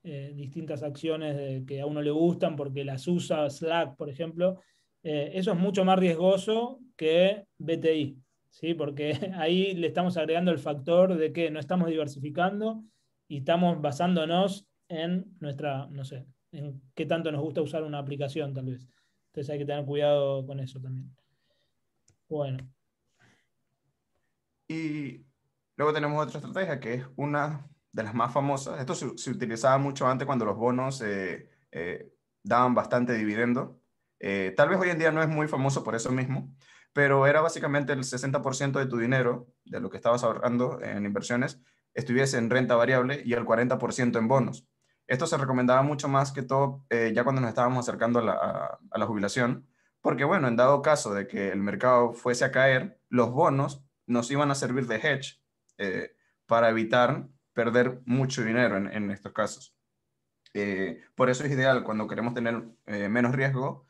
eh, distintas acciones que a uno le gustan porque las usa Slack, por ejemplo. Eh, eso es mucho más riesgoso que BTI, ¿sí? porque ahí le estamos agregando el factor de que no estamos diversificando y estamos basándonos en nuestra, no sé, en qué tanto nos gusta usar una aplicación tal vez. Entonces hay que tener cuidado con eso también. Bueno. Y luego tenemos otra estrategia que es una de las más famosas. Esto se, utilizaba mucho antes cuando los bonos eh, eh, daban bastante dividendo. Eh, tal vez hoy en día no es muy famoso por eso mismo, pero era básicamente el 60% de tu dinero, de lo que estabas ahorrando en inversiones, estuviese en renta variable y el 40% en bonos. Esto se recomendaba mucho más que todo ya cuando nos estábamos acercando a la jubilación, porque bueno, en dado caso de que el mercado fuese a caer, los bonos nos iban a servir de hedge eh, para evitar perder mucho dinero en, estos casos. Eh, por eso es ideal cuando queremos tener eh, menos riesgo.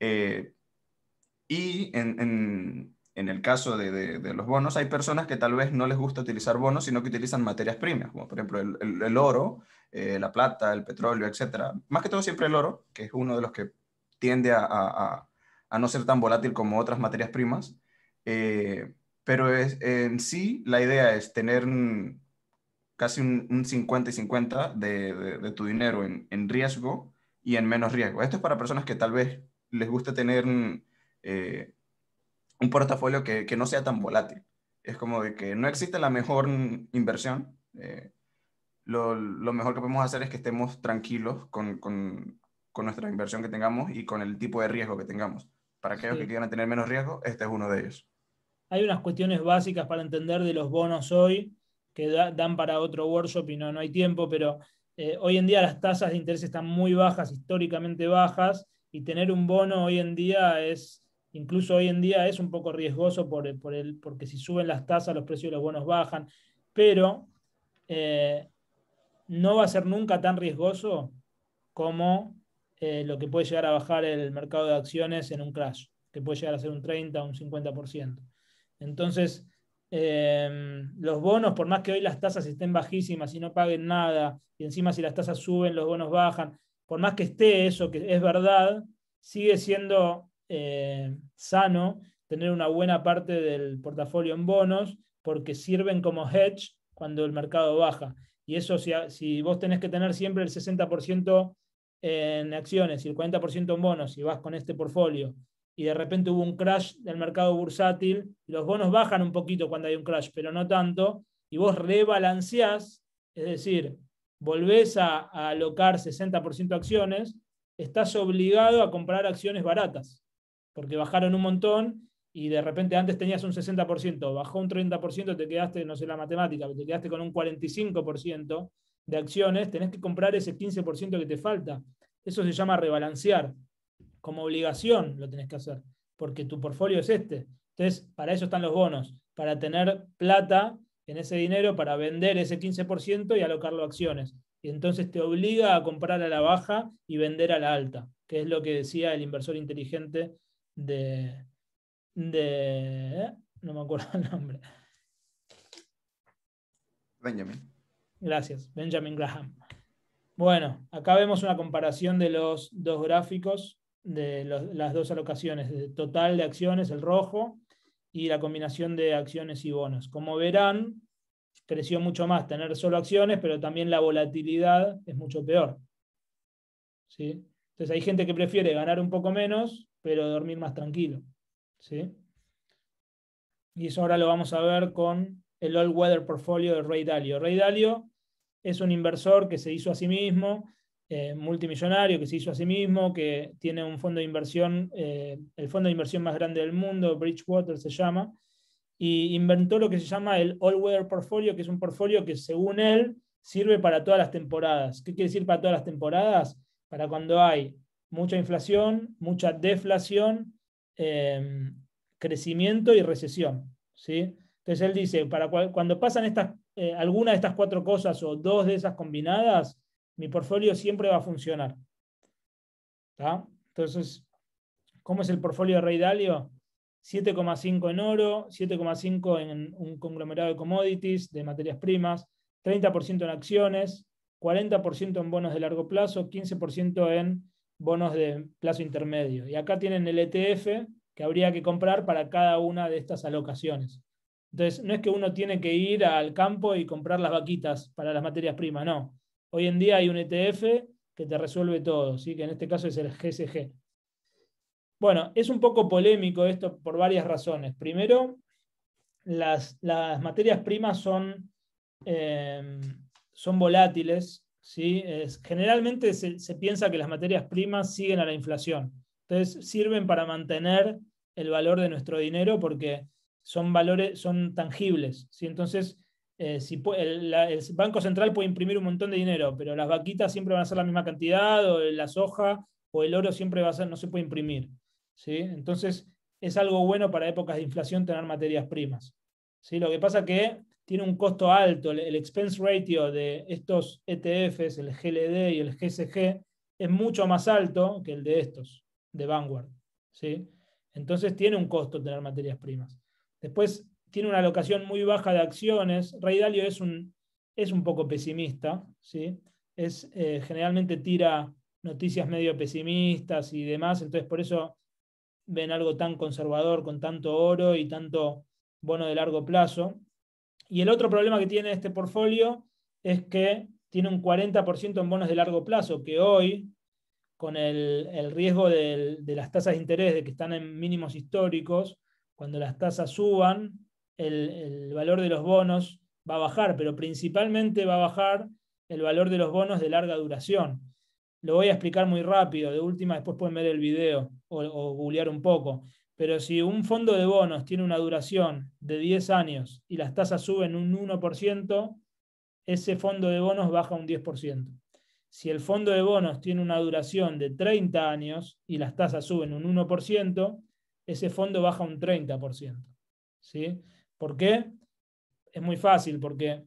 y en, en, el caso de, de, los bonos, hay personas que tal vez no les gusta utilizar bonos, sino que utilizan materias primas, como por ejemplo el, el, oro, la plata, el petróleo, etc. Más que todo siempre el oro, que es uno de los que tiende a a no ser tan volátil como otras materias primas. Eh, pero en sí la idea es tener casi un, 50 y 50 de, tu dinero en, riesgo y en menos riesgo. Esto es para personas que tal vez les guste tener un eh, portafolio que, no sea tan volátil. Es como de que no existe la mejor inversión. Eh, lo, mejor que podemos hacer es que estemos tranquilos con nuestra inversión que tengamos y con el tipo de riesgo que tengamos. Para aquellos que quieran tener menos riesgo, este es uno de ellos. Hay unas cuestiones básicas para entender de los bonos hoy que dan para otro workshop y no, hay tiempo, pero eh, hoy en día las tasas de interés están muy bajas, históricamente bajas, y tener un bono hoy en día es, incluso hoy en día es un poco riesgoso por, el, porque si suben las tasas los precios de los bonos bajan, pero eh, no va a ser nunca tan riesgoso como eh, lo que puede llegar a bajar el mercado de acciones en un crash, que puede llegar a ser un 30, un 50%. Entonces, em, los bonos, por más que hoy las tasas estén bajísimas y no paguen nada, y encima si las tasas suben, los bonos bajan, por más que esté eso, que es verdad, sigue siendo eh, sano tener una buena parte del portafolio en bonos porque sirven como hedge cuando el mercado baja. Y eso, si, si vos tenés que tener siempre el 60% en acciones y el 40% en bonos y vas con este portfolio y de repente hubo un crash del mercado bursátil los bonos bajan un poquito cuando hay un crash, pero no tanto, y vos rebalanceás, es decir, volvés a, alocar 60% acciones, estás obligado a comprar acciones baratas, porque bajaron un montón y de repente antes tenías un 60%, bajó un 30%, te quedaste, no sé la matemática, te quedaste con un 45%, de acciones, tenés que comprar ese 15% que te falta. Eso se llama rebalancear. Como obligación lo tenés que hacer, porque tu portfolio es este. Entonces, para eso están los bonos, para tener plata en ese dinero, para vender ese 15% y alocarlo a acciones. Y entonces te obliga a comprar a la baja y vender a la alta, que es lo que decía el inversor inteligente de... de ¿eh? no me acuerdo el nombre. Benjamin. Gracias, Benjamin Graham. Bueno, acá vemos una comparación de los dos gráficos, de las dos alocaciones, de total de acciones, el rojo, y la combinación de acciones y bonos. Como verán, creció mucho más tener solo acciones, pero también la volatilidad es mucho peor. Entonces hay gente que prefiere ganar un poco menos, pero dormir más tranquilo. Y eso ahora lo vamos a ver con el All Weather Portfolio de Ray Dalio. Ray Dalio es un inversor que se hizo a sí mismo, eh, multimillonario que se hizo a sí mismo, que tiene un fondo de inversión, eh, el fondo de inversión más grande del mundo, Bridgewater se llama, y inventó lo que se llama el All Weather Portfolio, que es un portfolio que según él sirve para todas las temporadas. ¿Qué quiere decir para todas las temporadas? Para cuando hay mucha inflación, mucha deflación, em, crecimiento y recesión. ¿sí? Entonces él dice, para cuando pasan estas eh, alguna de estas cuatro cosas o dos de esas combinadas, mi portfolio siempre va a funcionar. Entonces, ¿cómo es el portfolio de Ray Dalio? 7,5 en oro, 7,5 en un conglomerado de commodities, de materias primas, 30% en acciones, 40% en bonos de largo plazo, 15% en bonos de plazo intermedio. Y acá tienen el ETF que habría que comprar para cada una de estas alocaciones. Entonces, no es que uno tiene que ir al campo y comprar las vaquitas para las materias primas, no. Hoy en día hay un ETF que te resuelve todo, ¿sí? que en este caso es el GSG. Bueno, es un poco polémico esto por varias razones. Primero, las, materias primas son, eh, son volátiles. ¿sí? generalmente se, se piensa que las materias primas siguen a la inflación. Entonces, sirven para mantener el valor de nuestro dinero porque son valores, son tangibles. ¿sí? Entonces, eh, si el, Banco Central puede imprimir un montón de dinero, pero las vaquitas siempre van a ser la misma cantidad, o la soja, o el oro siempre va a ser, no se puede imprimir. ¿sí? Entonces, es algo bueno para épocas de inflación tener materias primas. ¿sí? Lo que pasa que tiene un costo alto, el, expense ratio de estos ETFs, el GLD y el GSG, es mucho más alto que el de estos, de Vanguard. ¿sí? Entonces tiene un costo tener materias primas. Después tiene una alocación muy baja de acciones. Ray Dalio es un, es un poco pesimista, ¿sí? es, eh, generalmente tira noticias medio pesimistas y demás, entonces por eso ven algo tan conservador con tanto oro y tanto bono de largo plazo. Y el otro problema que tiene este portfolio es que tiene un 40% en bonos de largo plazo, que hoy, con el, el riesgo de las tasas de interés de que están en mínimos históricos, cuando las tasas suban, el, valor de los bonos va a bajar, pero principalmente va a bajar el valor de los bonos de larga duración. Lo voy a explicar muy rápido, de última después pueden ver el video o, o googlear un poco. Pero si un fondo de bonos tiene una duración de 10 años y las tasas suben un 1%, ese fondo de bonos baja un 10%. Si el fondo de bonos tiene una duración de 30 años y las tasas suben un 1%, ese fondo baja un 30%. ¿sí? ¿Por qué? Es muy fácil, porque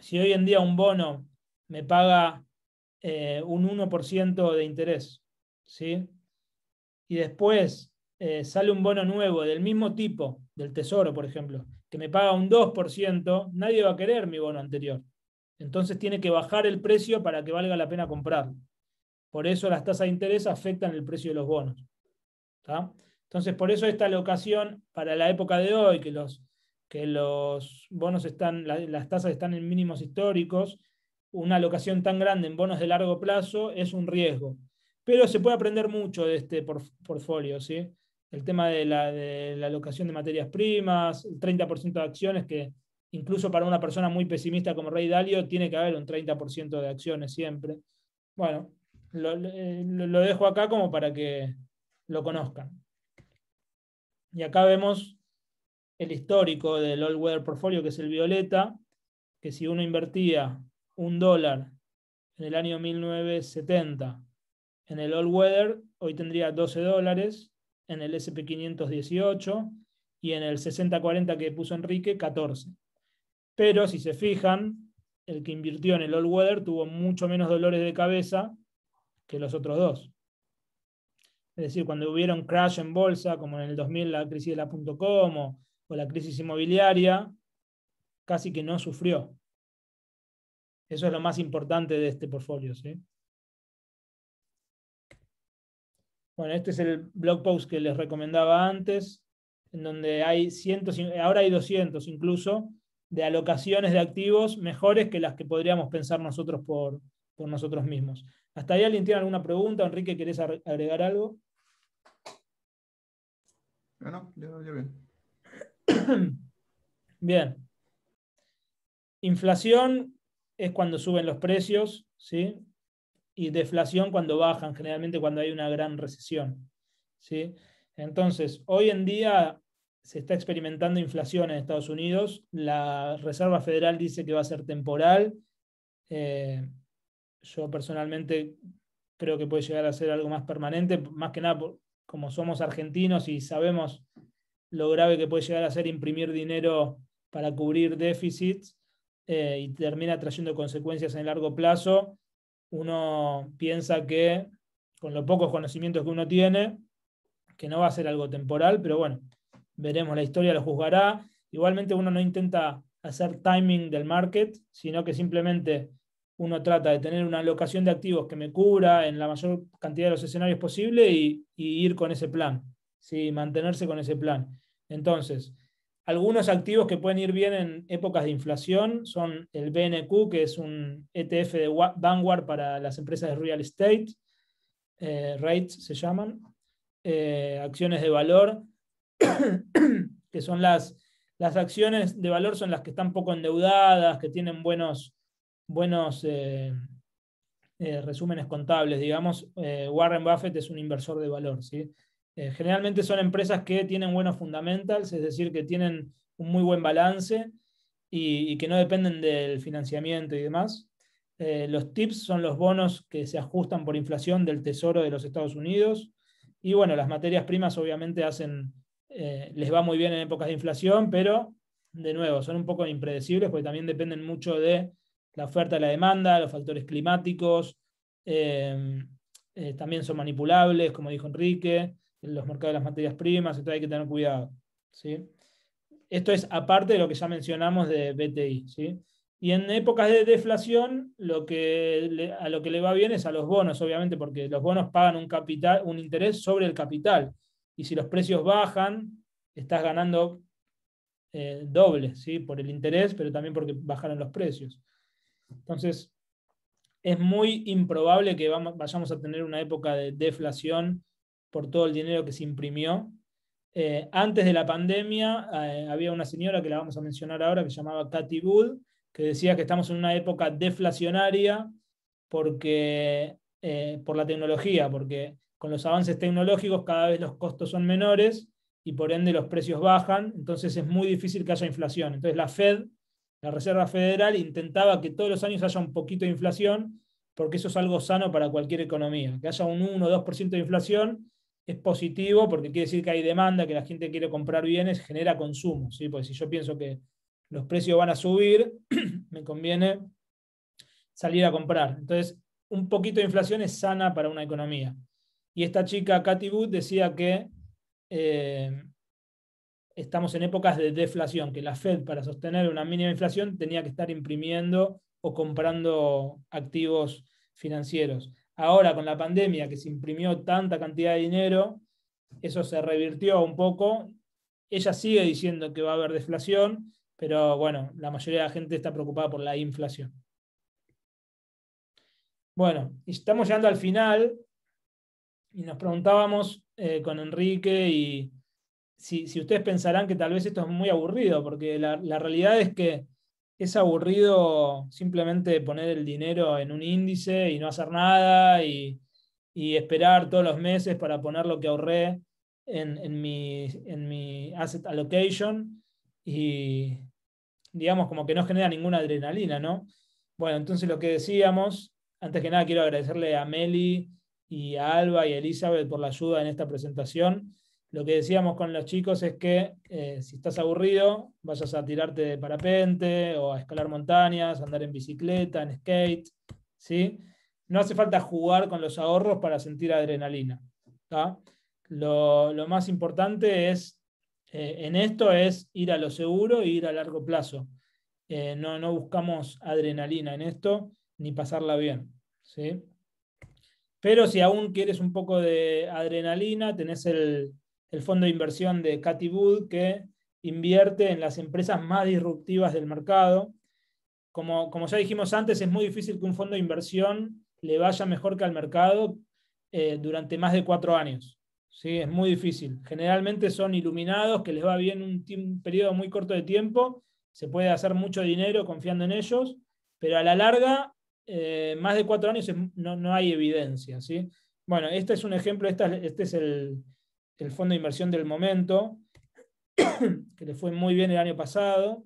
si hoy en día un bono me paga eh, un 1% de interés, ¿sí? y después eh, sale un bono nuevo del mismo tipo, del Tesoro, por ejemplo, que me paga un 2%, nadie va a querer mi bono anterior. Entonces tiene que bajar el precio para que valga la pena comprarlo. Por eso las tasas de interés afectan el precio de los bonos. Entonces, por eso esta locación para la época de hoy, que los, que los bonos están, las tasas están en mínimos históricos, una alocación tan grande en bonos de largo plazo es un riesgo. Pero se puede aprender mucho de este portfolio, ¿sí? El tema de la, de locación de materias primas, el 30% de acciones que, incluso para una persona muy pesimista como Rey Dalio, tiene que haber un 30% de acciones siempre. Bueno, eh, lo, dejo acá como para que lo conozcan. Y acá vemos el histórico del All Weather Portfolio, que es el violeta, que si uno invertía un dólar en el año 1970 en el All Weather, hoy tendría 12 dólares, en el sp 518 y en el 6040 que puso Enrique 14. Pero si se fijan, el que invirtió en el All Weather tuvo mucho menos dolores de cabeza que los otros dos. Es decir, cuando hubieron crash en bolsa, como en el 2000 la crisis de la .com o, la crisis inmobiliaria, casi que no sufrió. Eso es lo más importante de este portfolio. ¿sí? Bueno, este es el blog post que les recomendaba antes, en donde hay cientos, ahora hay 200 incluso, de alocaciones de activos mejores que las que podríamos pensar nosotros por, por nosotros mismos. ¿Hasta ahí alguien tiene alguna pregunta? Enrique, ¿querés agregar algo? bien. Inflación es cuando suben los precios, ¿sí? Y deflación cuando bajan, generalmente cuando hay una gran recesión, ¿sí? Entonces, hoy en día se está experimentando inflación en Estados Unidos. La Reserva Federal dice que va a ser temporal. Eh, yo personalmente creo que puede llegar a ser algo más permanente, más que nada como somos argentinos y sabemos lo grave que puede llegar a ser imprimir dinero para cubrir déficits eh, y termina trayendo consecuencias en largo plazo, uno piensa que con los pocos conocimientos que uno tiene, que no va a ser algo temporal, pero bueno, veremos, la historia lo juzgará. Igualmente uno no intenta hacer timing del market, sino que simplemente uno trata de tener una alocación de activos que me cubra en la mayor cantidad de los escenarios posible y, ir con ese plan, ¿sí? mantenerse con ese plan. Entonces, algunos activos que pueden ir bien en épocas de inflación son el BNQ, que es un ETF de Vanguard para las empresas de real estate, eh, rates se llaman, eh, acciones de valor, que son las, las acciones de valor son las que están poco endeudadas, que tienen buenos buenos eh, eh, resúmenes contables, digamos, eh, Warren Buffett es un inversor de valor. ¿sí? generalmente son empresas que tienen buenos fundamentals, es decir, que tienen un muy buen balance y, que no dependen del financiamiento y demás. los tips son los bonos que se ajustan por inflación del Tesoro de los Estados Unidos. Y bueno, las materias primas obviamente hacen, les va muy bien en épocas de inflación, pero de nuevo, son un poco impredecibles porque también dependen mucho de la oferta y la demanda, los factores climáticos, em, eh, también son manipulables, como dijo Enrique, en los mercados de las materias primas, entonces hay que tener cuidado. Esto es aparte de lo que ya mencionamos de BTI. Y en épocas de deflación, lo que a lo que le va bien es a los bonos, obviamente, porque los bonos pagan un, capital, un interés sobre el capital. Y si los precios bajan, estás ganando eh, doble por el interés, pero también porque bajaron los precios. Entonces, es muy improbable que vayamos a tener una época de deflación por todo el dinero que se imprimió. Eh, antes de la pandemia eh, había una señora que la vamos a mencionar ahora que se llamaba Cathy Wood, que decía que estamos en una época deflacionaria porque, eh, por la tecnología, porque con los avances tecnológicos cada vez los costos son menores y por ende los precios bajan, entonces es muy difícil que haya inflación. Entonces la Fed la Reserva Federal intentaba que todos los años haya un poquito de inflación, porque eso es algo sano para cualquier economía. Que haya un 1 o 2% de inflación es positivo porque quiere decir que hay demanda, que la gente quiere comprar bienes, genera consumo. ¿sí? Porque si yo pienso que los precios van a subir, me conviene salir a comprar. Entonces, un poquito de inflación es sana para una economía. Y esta chica, Katy Wood, decía que eh, estamos en épocas de deflación, que la Fed para sostener una mínima inflación tenía que estar imprimiendo o comprando activos financieros. Ahora con la pandemia que se imprimió tanta cantidad de dinero, eso se revirtió un poco. Ella sigue diciendo que va a haber deflación, pero bueno, la mayoría de la gente está preocupada por la inflación. Bueno, estamos llegando al final y nos preguntábamos eh, con Enrique y, si, ustedes pensarán que tal vez esto es muy aburrido, porque la, realidad es que es aburrido simplemente poner el dinero en un índice y no hacer nada y, esperar todos los meses para poner lo que ahorré en, mi, en mi asset allocation y digamos como que no genera ninguna adrenalina, ¿no? Bueno, entonces lo que decíamos, antes que nada quiero agradecerle a Meli y a Alba y a Elizabeth por la ayuda en esta presentación. Lo que decíamos con los chicos es que eh, si estás aburrido, vayas a tirarte de parapente o a escalar montañas, andar en bicicleta, en skate. ¿sí? No hace falta jugar con los ahorros para sentir adrenalina. Lo, más importante es, eh, en esto es ir a lo seguro e ir a largo plazo. Eh, no, no buscamos adrenalina en esto ni pasarla bien. Pero si aún quieres un poco de adrenalina, tenés el, el fondo de inversión de Cathy Wood, que invierte en las empresas más disruptivas del mercado. Como, como ya dijimos antes, es muy difícil que un fondo de inversión le vaya mejor que al mercado eh, durante más de cuatro años. ¿sí? Es muy difícil. Generalmente son iluminados, que les va bien un, periodo muy corto de tiempo, se puede hacer mucho dinero confiando en ellos, pero a la larga, eh, más de cuatro años no, hay evidencia. ¿sí? Bueno, este es un ejemplo, este es el, el fondo de inversión del momento, que le fue muy bien el año pasado,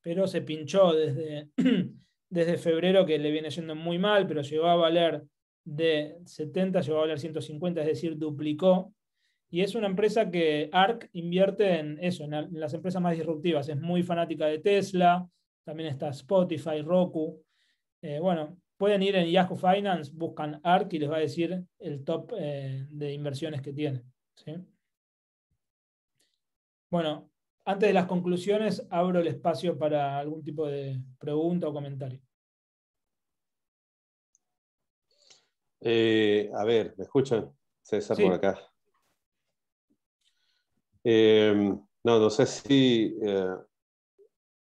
pero se pinchó desde, desde febrero, que le viene yendo muy mal, pero llegó a valer de 70, llegó a valer 150, es decir, duplicó. Y es una empresa que ARC invierte en eso, en, las empresas más disruptivas. Es muy fanática de Tesla, también está Spotify, Roku. Eh, bueno, pueden ir en Yahoo Finance, buscan ARC y les va a decir el top eh, de inversiones que tiene. ¿sí? Bueno, antes de las conclusiones, abro el espacio para algún tipo de pregunta o comentario. Eh, a ver, ¿me escuchan? César por acá. Em, no, no sé si, eh,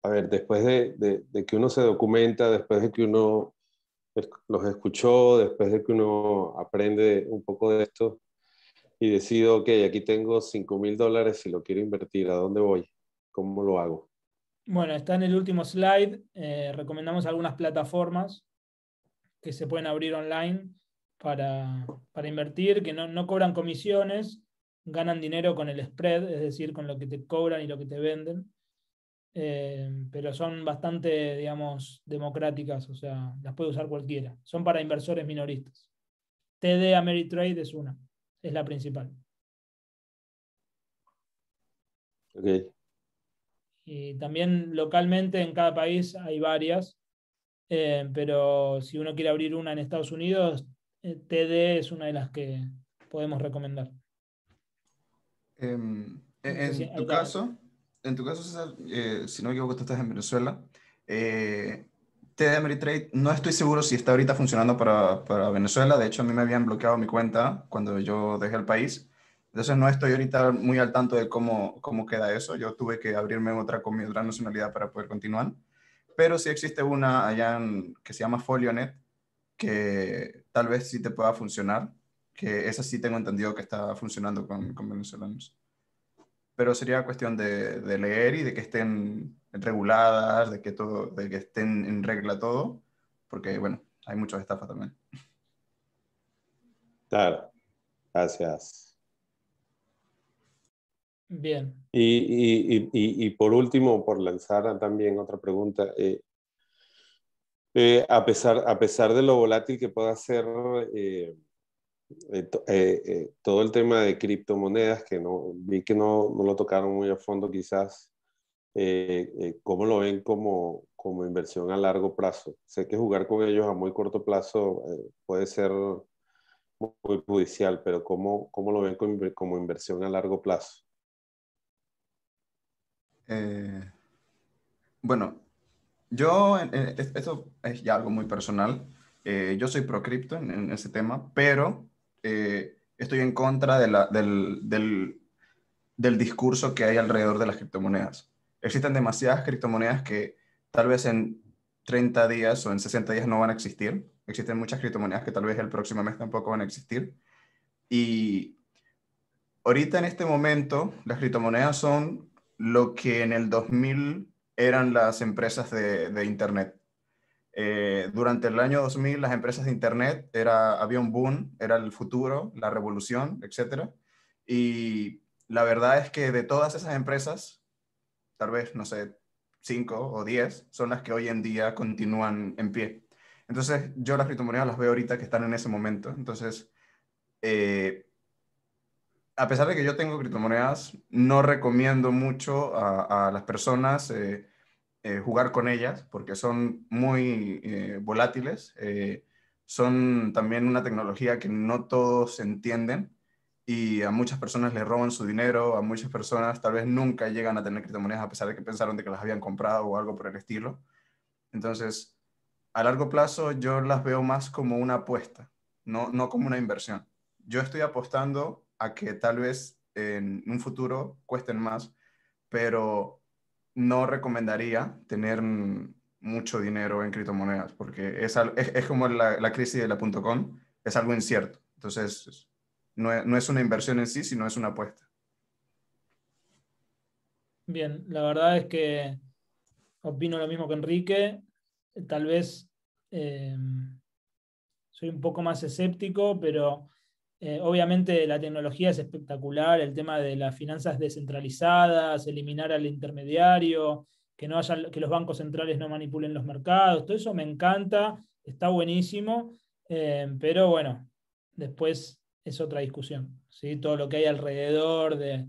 a ver, después de, que uno se documenta, después de que uno los escuchó, después de que uno aprende un poco de esto, y decido, ok, aquí tengo 5 mil dólares y lo quiero invertir, ¿a dónde voy? ¿Cómo lo hago? Bueno, está en el último slide. Eh, recomendamos algunas plataformas que se pueden abrir online para, para invertir, que no, cobran comisiones, ganan dinero con el spread, es decir, con lo que te cobran y lo que te venden. Eh, pero son bastante, digamos, democráticas, o sea, las puede usar cualquiera. Son para inversores minoristas. TD Ameritrade es una es la principal. Okay. Y también localmente en cada país hay varias, eh, pero si uno quiere abrir una en Estados Unidos, eh, TD es una de las que podemos recomendar. Em, en, tu caso, en tu caso, César, eh, si no me equivoco, tú estás en Venezuela. TD Ameritrade, no estoy seguro si está ahorita funcionando para, Venezuela. De hecho, a mí me habían bloqueado mi cuenta cuando yo dejé el país. Entonces, no estoy ahorita muy al tanto de cómo, cómo queda eso. Yo tuve que abrirme otra con mi otra nacionalidad para poder continuar. Pero sí existe una allá que se llama Folionet, que tal vez sí te pueda funcionar. Que esa sí tengo entendido que está funcionando con, venezolanos. Pero sería cuestión de, de leer y de que estén reguladas, de que, todo, de que estén en regla todo, porque bueno, hay muchas estafas también. Claro, gracias. Bien. Y, y por último, por lanzar también otra pregunta, eh, eh, a, pesar, a pesar de lo volátil que pueda ser eh, todo el tema de criptomonedas, que no, vi que no lo tocaron muy a fondo quizás, eh, eh, ¿cómo lo ven como, como inversión a largo plazo? Sé que jugar con ellos a muy corto plazo eh, puede ser muy judicial, pero ¿cómo, cómo lo ven como, inversión a largo plazo? bueno, yo, esto es ya algo muy personal. yo soy pro cripto en, ese tema, pero estoy en contra de la, del, del, del discurso que hay alrededor de las criptomonedas existen demasiadas criptomonedas que tal vez en 30 días o en 60 días no van a existir. Existen muchas criptomonedas que tal vez el próximo mes tampoco van a existir. Y ahorita en este momento las criptomonedas son lo que en el 2000 eran las empresas de, Internet. Eh, durante el año 2000 las empresas de Internet era, había un boom, era el futuro, la revolución, etc. Y la verdad es que de todas esas empresas, tal vez, no sé, cinco o diez, son las que hoy en día continúan en pie. Entonces, yo las criptomonedas las veo ahorita que están en ese momento. Entonces, eh, a pesar de que yo tengo criptomonedas, no recomiendo mucho a, las personas eh, eh, jugar con ellas porque son muy volátiles. son también una tecnología que no todos entienden y a muchas personas les roban su dinero, a muchas personas tal vez nunca llegan a tener criptomonedas a pesar de que pensaron de que las habían comprado o algo por el estilo. Entonces, a largo plazo yo las veo más como una apuesta, no, como una inversión. Yo estoy apostando a que tal vez en un futuro cuesten más, pero no recomendaría tener mucho dinero en criptomonedas porque es, como la, crisis de la .com, es algo incierto. Entonces, no, es una inversión en sí, sino es una apuesta. Bien, la verdad es que opino lo mismo que Enrique. Tal vez eh, soy un poco más escéptico, pero eh, obviamente la tecnología es espectacular, el tema de las finanzas descentralizadas, eliminar al intermediario, que, no que los bancos centrales no manipulen los mercados, todo eso me encanta, está buenísimo, eh, pero bueno, después es otra discusión. ¿sí? Todo lo que hay alrededor de,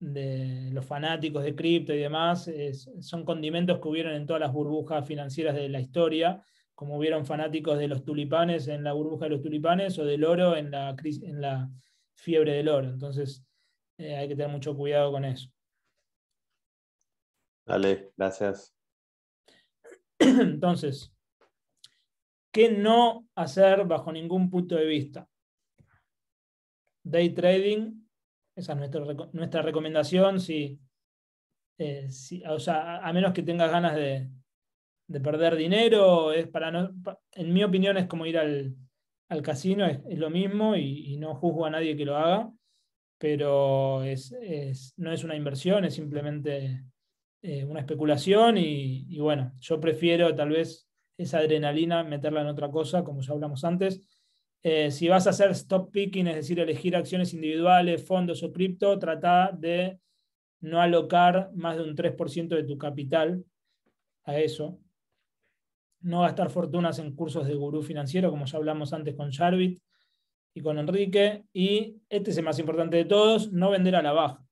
los fanáticos de cripto y demás, son condimentos que hubieron en todas las burbujas financieras de la historia, como hubieron fanáticos de los tulipanes en la burbuja de los tulipanes o del oro en la, en la fiebre del oro. Entonces eh, hay que tener mucho cuidado con eso. Dale, gracias. Entonces, ¿qué no hacer bajo ningún punto de vista? day trading, esa es nuestra, recomendación, si, eh, o sea, a menos que tengas ganas de, perder dinero, es para no, en mi opinión es como ir al, al casino, es, lo mismo y, no juzgo a nadie que lo haga, pero es, no es una inversión, es simplemente eh, una especulación y, bueno, yo prefiero tal vez esa adrenalina meterla en otra cosa, como ya hablamos antes, eh, si vas a hacer stop picking, es decir, elegir acciones individuales, fondos o cripto, trata de no alocar más de un 3% de tu capital a eso. No gastar fortunas en cursos de gurú financiero, como ya hablamos antes con Jarvit y con Enrique. Y este es el más importante de todos, no vender a la baja.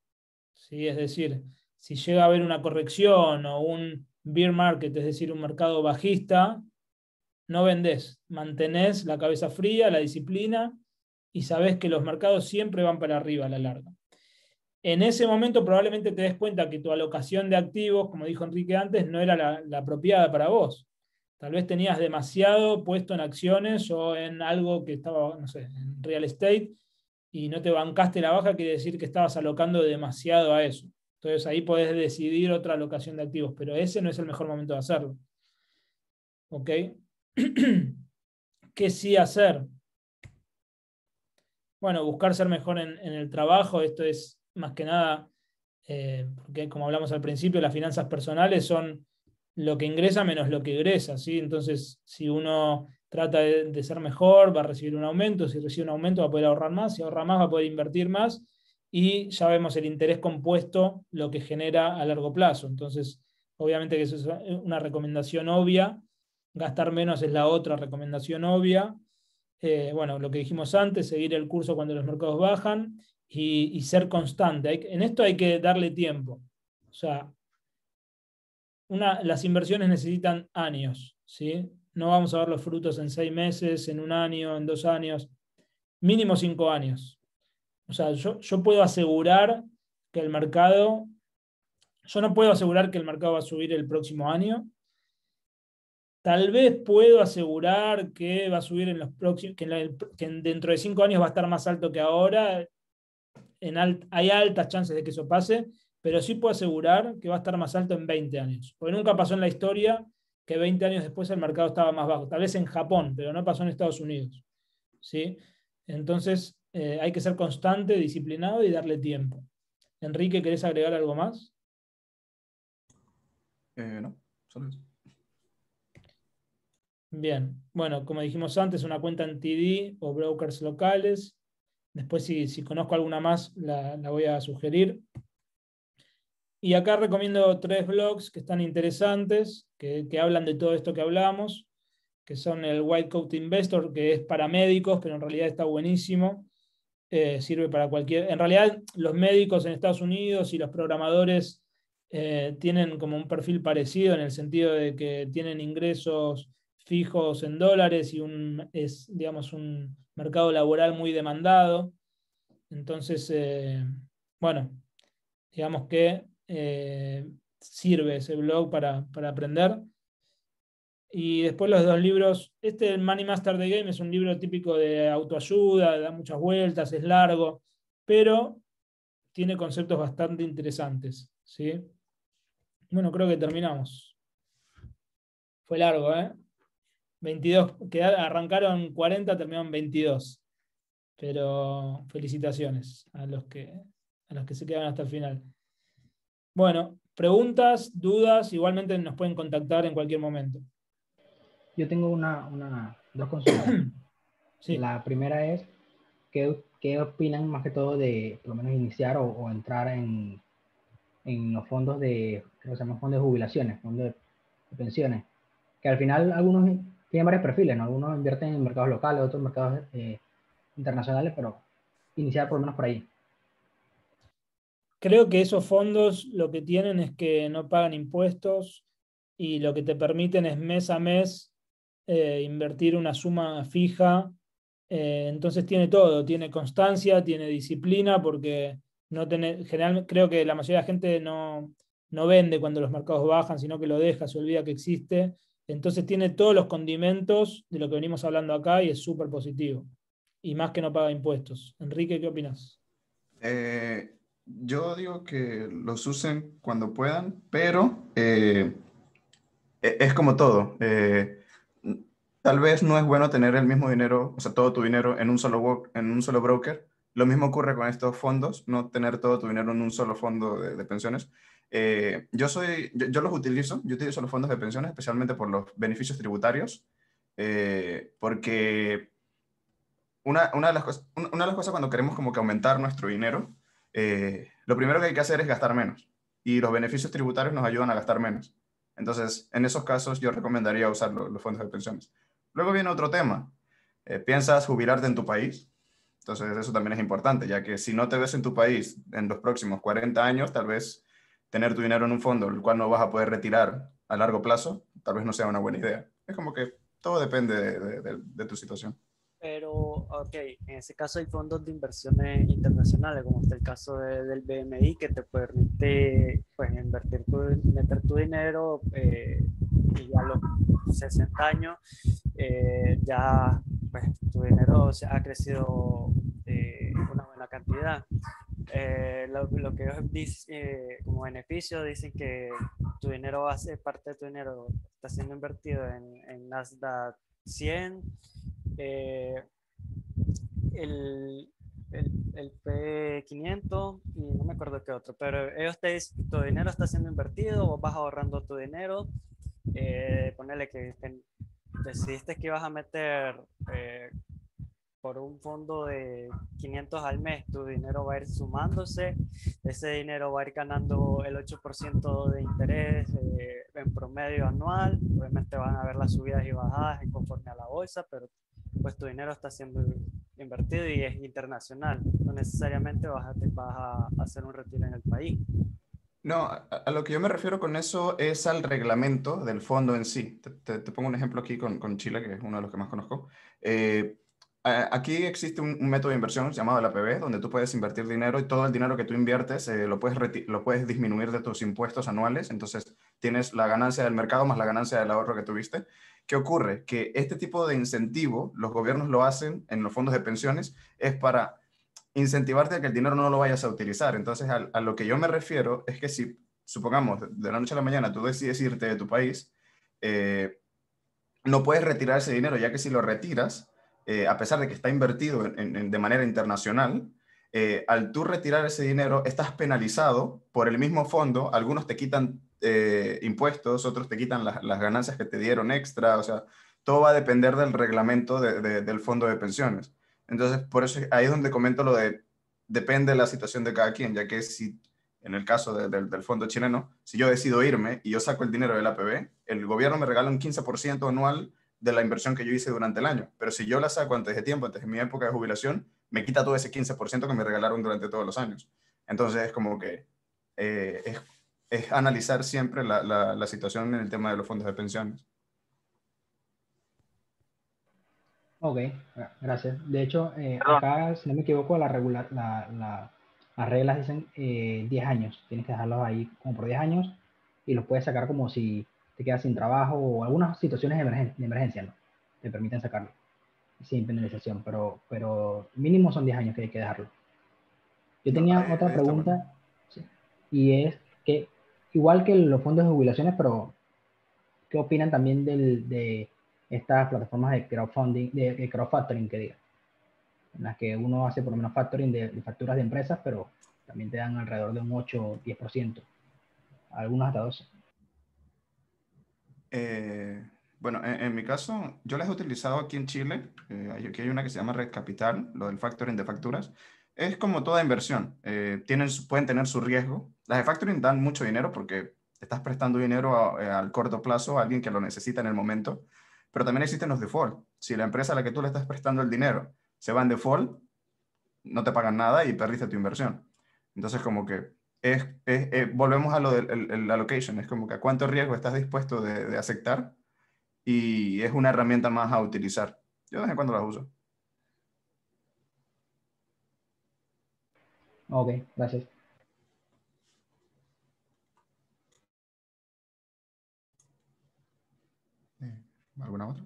Es decir, si llega a haber una corrección o un bear market, es decir, un mercado bajista, no vendés, mantenés la cabeza fría, la disciplina y sabés que los mercados siempre van para arriba a la larga. En ese momento probablemente te des cuenta que tu alocación de activos, como dijo Enrique antes, no era la, apropiada para vos. Tal vez tenías demasiado puesto en acciones o en algo que estaba, no sé, en real estate y no te bancaste la baja, quiere decir que estabas alocando demasiado a eso. Entonces ahí podés decidir otra alocación de activos, pero ese no es el mejor momento de hacerlo. ¿Ok? ¿Qué sí hacer? Bueno, buscar ser mejor en, el trabajo, esto es más que nada, eh, porque como hablamos al principio, las finanzas personales son lo que ingresa menos lo que egresa, ¿sí? Entonces, si uno trata de, de, ser mejor, va a recibir un aumento, si recibe un aumento va a poder ahorrar más, si ahorra más va a poder invertir más y ya vemos el interés compuesto, lo que genera a largo plazo. Entonces, obviamente que eso es una recomendación obvia, Gastar menos es la otra recomendación obvia. Eh, bueno, lo que dijimos antes, seguir el curso cuando los mercados bajan y, ser constante. en esto hay que darle tiempo. O sea, las inversiones necesitan años. ¿sí? No vamos a ver los frutos en seis meses, en un año, en dos años. Mínimo cinco años. O sea, yo puedo asegurar que el mercado, yo no puedo asegurar que el mercado va a subir el próximo año, Tal vez puedo asegurar que va a subir en los próximos, que, dentro de cinco años va a estar más alto que ahora. hay altas chances de que eso pase, pero sí puedo asegurar que va a estar más alto en 20 años. Porque nunca pasó en la historia que 20 años después el mercado estaba más bajo. Tal vez en Japón, pero no pasó en Estados Unidos. ¿sí? Entonces, eh, hay que ser constante, disciplinado y darle tiempo. Enrique, ¿querés agregar algo más? Eh, no, solo eso. Bien, bueno, como dijimos antes, una cuenta en TD o brokers locales. Después, si, conozco alguna más, la, voy a sugerir. Y acá recomiendo tres blogs que están interesantes, que, hablan de todo esto que hablamos, que son el White Coat Investor, que es para médicos, pero en realidad está buenísimo. Eh, sirve para cualquier... En realidad, los médicos en Estados Unidos y los programadores eh, tienen como un perfil parecido en el sentido de que tienen ingresos fijos en dólares y un, es, digamos, un mercado laboral muy demandado. Entonces, eh, bueno, digamos que eh, sirve ese blog para, para, aprender. Y después los dos libros, este Money Master the Game es un libro típico de autoayuda, da muchas vueltas, es largo, pero tiene conceptos bastante interesantes. ¿sí? Bueno, creo que terminamos. Fue largo, ¿eh? 22, que arrancaron 40, terminaron 22. Pero felicitaciones a los que, los que se quedan hasta el final. Bueno, preguntas, dudas, igualmente nos pueden contactar en cualquier momento. Yo tengo una, una dos consultas. La primera es, ¿qué, opinan más que todo de, por lo menos, iniciar o, entrar en, los fondos de, fondos de jubilaciones, fondos de pensiones? Que al final algunos tienen varios perfiles, Algunos invierten en mercados locales, otros en mercados eh, internacionales, pero iniciar por lo menos por ahí. Creo que esos fondos lo que tienen es que no pagan impuestos y lo que te permiten es mes a mes eh, invertir una suma fija. Eh, entonces tiene todo, tiene constancia, tiene disciplina, porque no general, creo que la mayoría de la gente no, no vende cuando los mercados bajan, sino que lo deja, se olvida que existe entonces tiene todos los condimentos de lo que venimos hablando acá y es súper positivo. Y más que no paga impuestos. Enrique, ¿qué opinas? Eh, yo digo que los usen cuando puedan, pero eh, e-, es como todo. Eh, tal vez no es bueno tener el mismo dinero, o sea, todo tu dinero en un solo, broker. Lo mismo ocurre con estos fondos, no tener todo tu dinero en un solo fondo de pensiones, eh, yo, soy, yo, los utilizo, yo utilizo los fondos de pensiones especialmente por los beneficios tributarios, eh, porque una, una, de las cosas, una, de las cosas cuando queremos como que aumentar nuestro dinero, eh, lo primero que hay que hacer es gastar menos y los beneficios tributarios nos ayudan a gastar menos. Entonces, en esos casos yo recomendaría usar los fondos de pensiones. Luego viene otro tema. ¿Piensas jubilarte en tu país? Entonces, eso también es importante, ya que si no te ves en tu país en los próximos 40 años, tal vez tener tu dinero en un fondo, el cual no vas a poder retirar a largo plazo, tal vez no sea una buena idea. Es como que todo depende de, tu situación. Pero, ok, en ese caso hay fondos de inversiones eh, internacionales, como está el caso del BMI, que te permite pues, invertir meter tu dinero eh, y a los 60 años eh, ya pues, tu dinero ha crecido una buena cantidad. Eh, lo, que ellos dicen, eh, como beneficio dicen que tu dinero va a ser parte de tu dinero, está siendo invertido en, en Nasdaq 100. Eh, el, el, el, P500 y no me acuerdo qué otro, pero ellos te dicen, tu dinero está siendo invertido, vos vas ahorrando tu dinero, eh, ponele que decidiste que ibas a meter eh, por un fondo de 500 al mes, tu dinero va a ir sumándose, ese dinero va a ir ganando el 8% de interés eh, en promedio anual, obviamente van a ver las subidas y bajadas en conforme a la bolsa, pero pues tu dinero está siendo invertido y es internacional, no necesariamente vas a, vas a hacer un retiro en el país. No, a, lo que yo me refiero con eso es al reglamento del fondo en sí. Te, pongo un ejemplo aquí con, con, Chile, que es uno de los que más conozco. Eh, eh, aquí existe un, método de inversión llamado la APB, donde tú puedes invertir dinero y todo el dinero que tú inviertes eh, lo, puedes lo puedes disminuir de tus impuestos anuales. Entonces tienes la ganancia del mercado más la ganancia del ahorro que tuviste. ¿Qué ocurre? Que este tipo de incentivo, los gobiernos lo hacen en los fondos de pensiones, es para incentivarte a que el dinero no lo vayas a utilizar. Entonces a, lo que yo me refiero es que si, supongamos, de la noche a la mañana tú decides irte de tu país, eh, no puedes retirar ese dinero, ya que si lo retiras, eh, a pesar de que está invertido de manera internacional, eh, al tú retirar ese dinero, estás penalizado por el mismo fondo. Algunos te quitan eh, impuestos, otros te quitan las, ganancias que te dieron extra. O sea, todo va a depender del reglamento del fondo de pensiones. Entonces, por eso ahí es donde comento lo de depende la situación de cada quien, ya que si en el caso del fondo chileno, si yo decido irme y yo saco el dinero del APB, el gobierno me regala un 15% anual de la inversión que yo hice durante el año. Pero si yo la saco antes de tiempo, antes de mi época de jubilación, me quita todo ese 15% que me regalaron durante todos los años. Entonces es como que eh, es, es, analizar siempre la, la, situación en el tema de los fondos de pensiones. Ok, ah, gracias. De hecho, eh, acá, si no me equivoco, la las reglas dicen 10 eh, años. Tienes que dejarlos ahí como por 10 años y los puedes sacar como si te quedas sin trabajo o algunas situaciones de, emergencia, Te permiten sacarlo sin penalización, pero, pero mínimo son 10 años que hay que dejarlo. Yo tenía otra pregunta y es que igual que los fondos de jubilaciones, pero ¿qué opinan también del, de estas plataformas de crowdfunding, de, crowdfactoring que diga? En las que uno hace por lo menos factoring de, de facturas de empresas, pero también te dan alrededor de un 8 o 10%, algunos hasta 12%. Eh, bueno, en, mi caso, yo las he utilizado aquí en Chile. Eh, aquí hay una que se llama Red Capital, lo del factoring de facturas. Es como toda inversión. Eh, tienen, pueden tener su riesgo. Las de factoring dan mucho dinero porque estás prestando dinero al corto plazo a alguien que lo necesita en el momento. Pero también existen los default. Si la empresa a la que tú le estás prestando el dinero se va en default, no te pagan nada y perdiste tu inversión. Entonces, como que es, eh, volvemos a lo del la allocation, es como que a cuánto riesgo estás dispuesto de, aceptar y es una herramienta más a utilizar. Yo de vez en cuando la uso. Ok, gracias. Eh, ¿Alguna otra?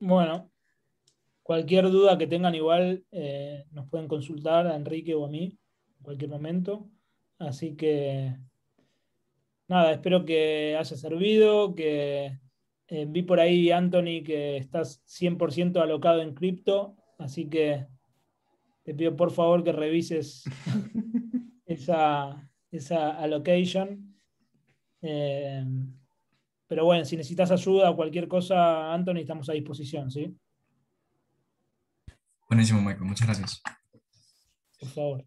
Bueno, cualquier duda que tengan igual eh, nos pueden consultar a Enrique o a mí en cualquier momento. Así que, nada, espero que haya servido, que eh, vi por ahí, Anthony, que estás 100% alocado en cripto, así que te pido por favor que revises esa, esa allocation. Eh, pero bueno, si necesitas ayuda o cualquier cosa, Anthony, estamos a disposición, ¿sí? Buenísimo, Michael. Muchas gracias. Por favor.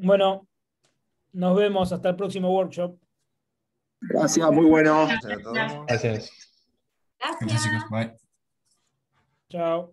Bueno, nos vemos hasta el próximo workshop. Gracias, muy bueno. Gracias. A todos. Gracias. Gracias. Gracias. Bye. Chao.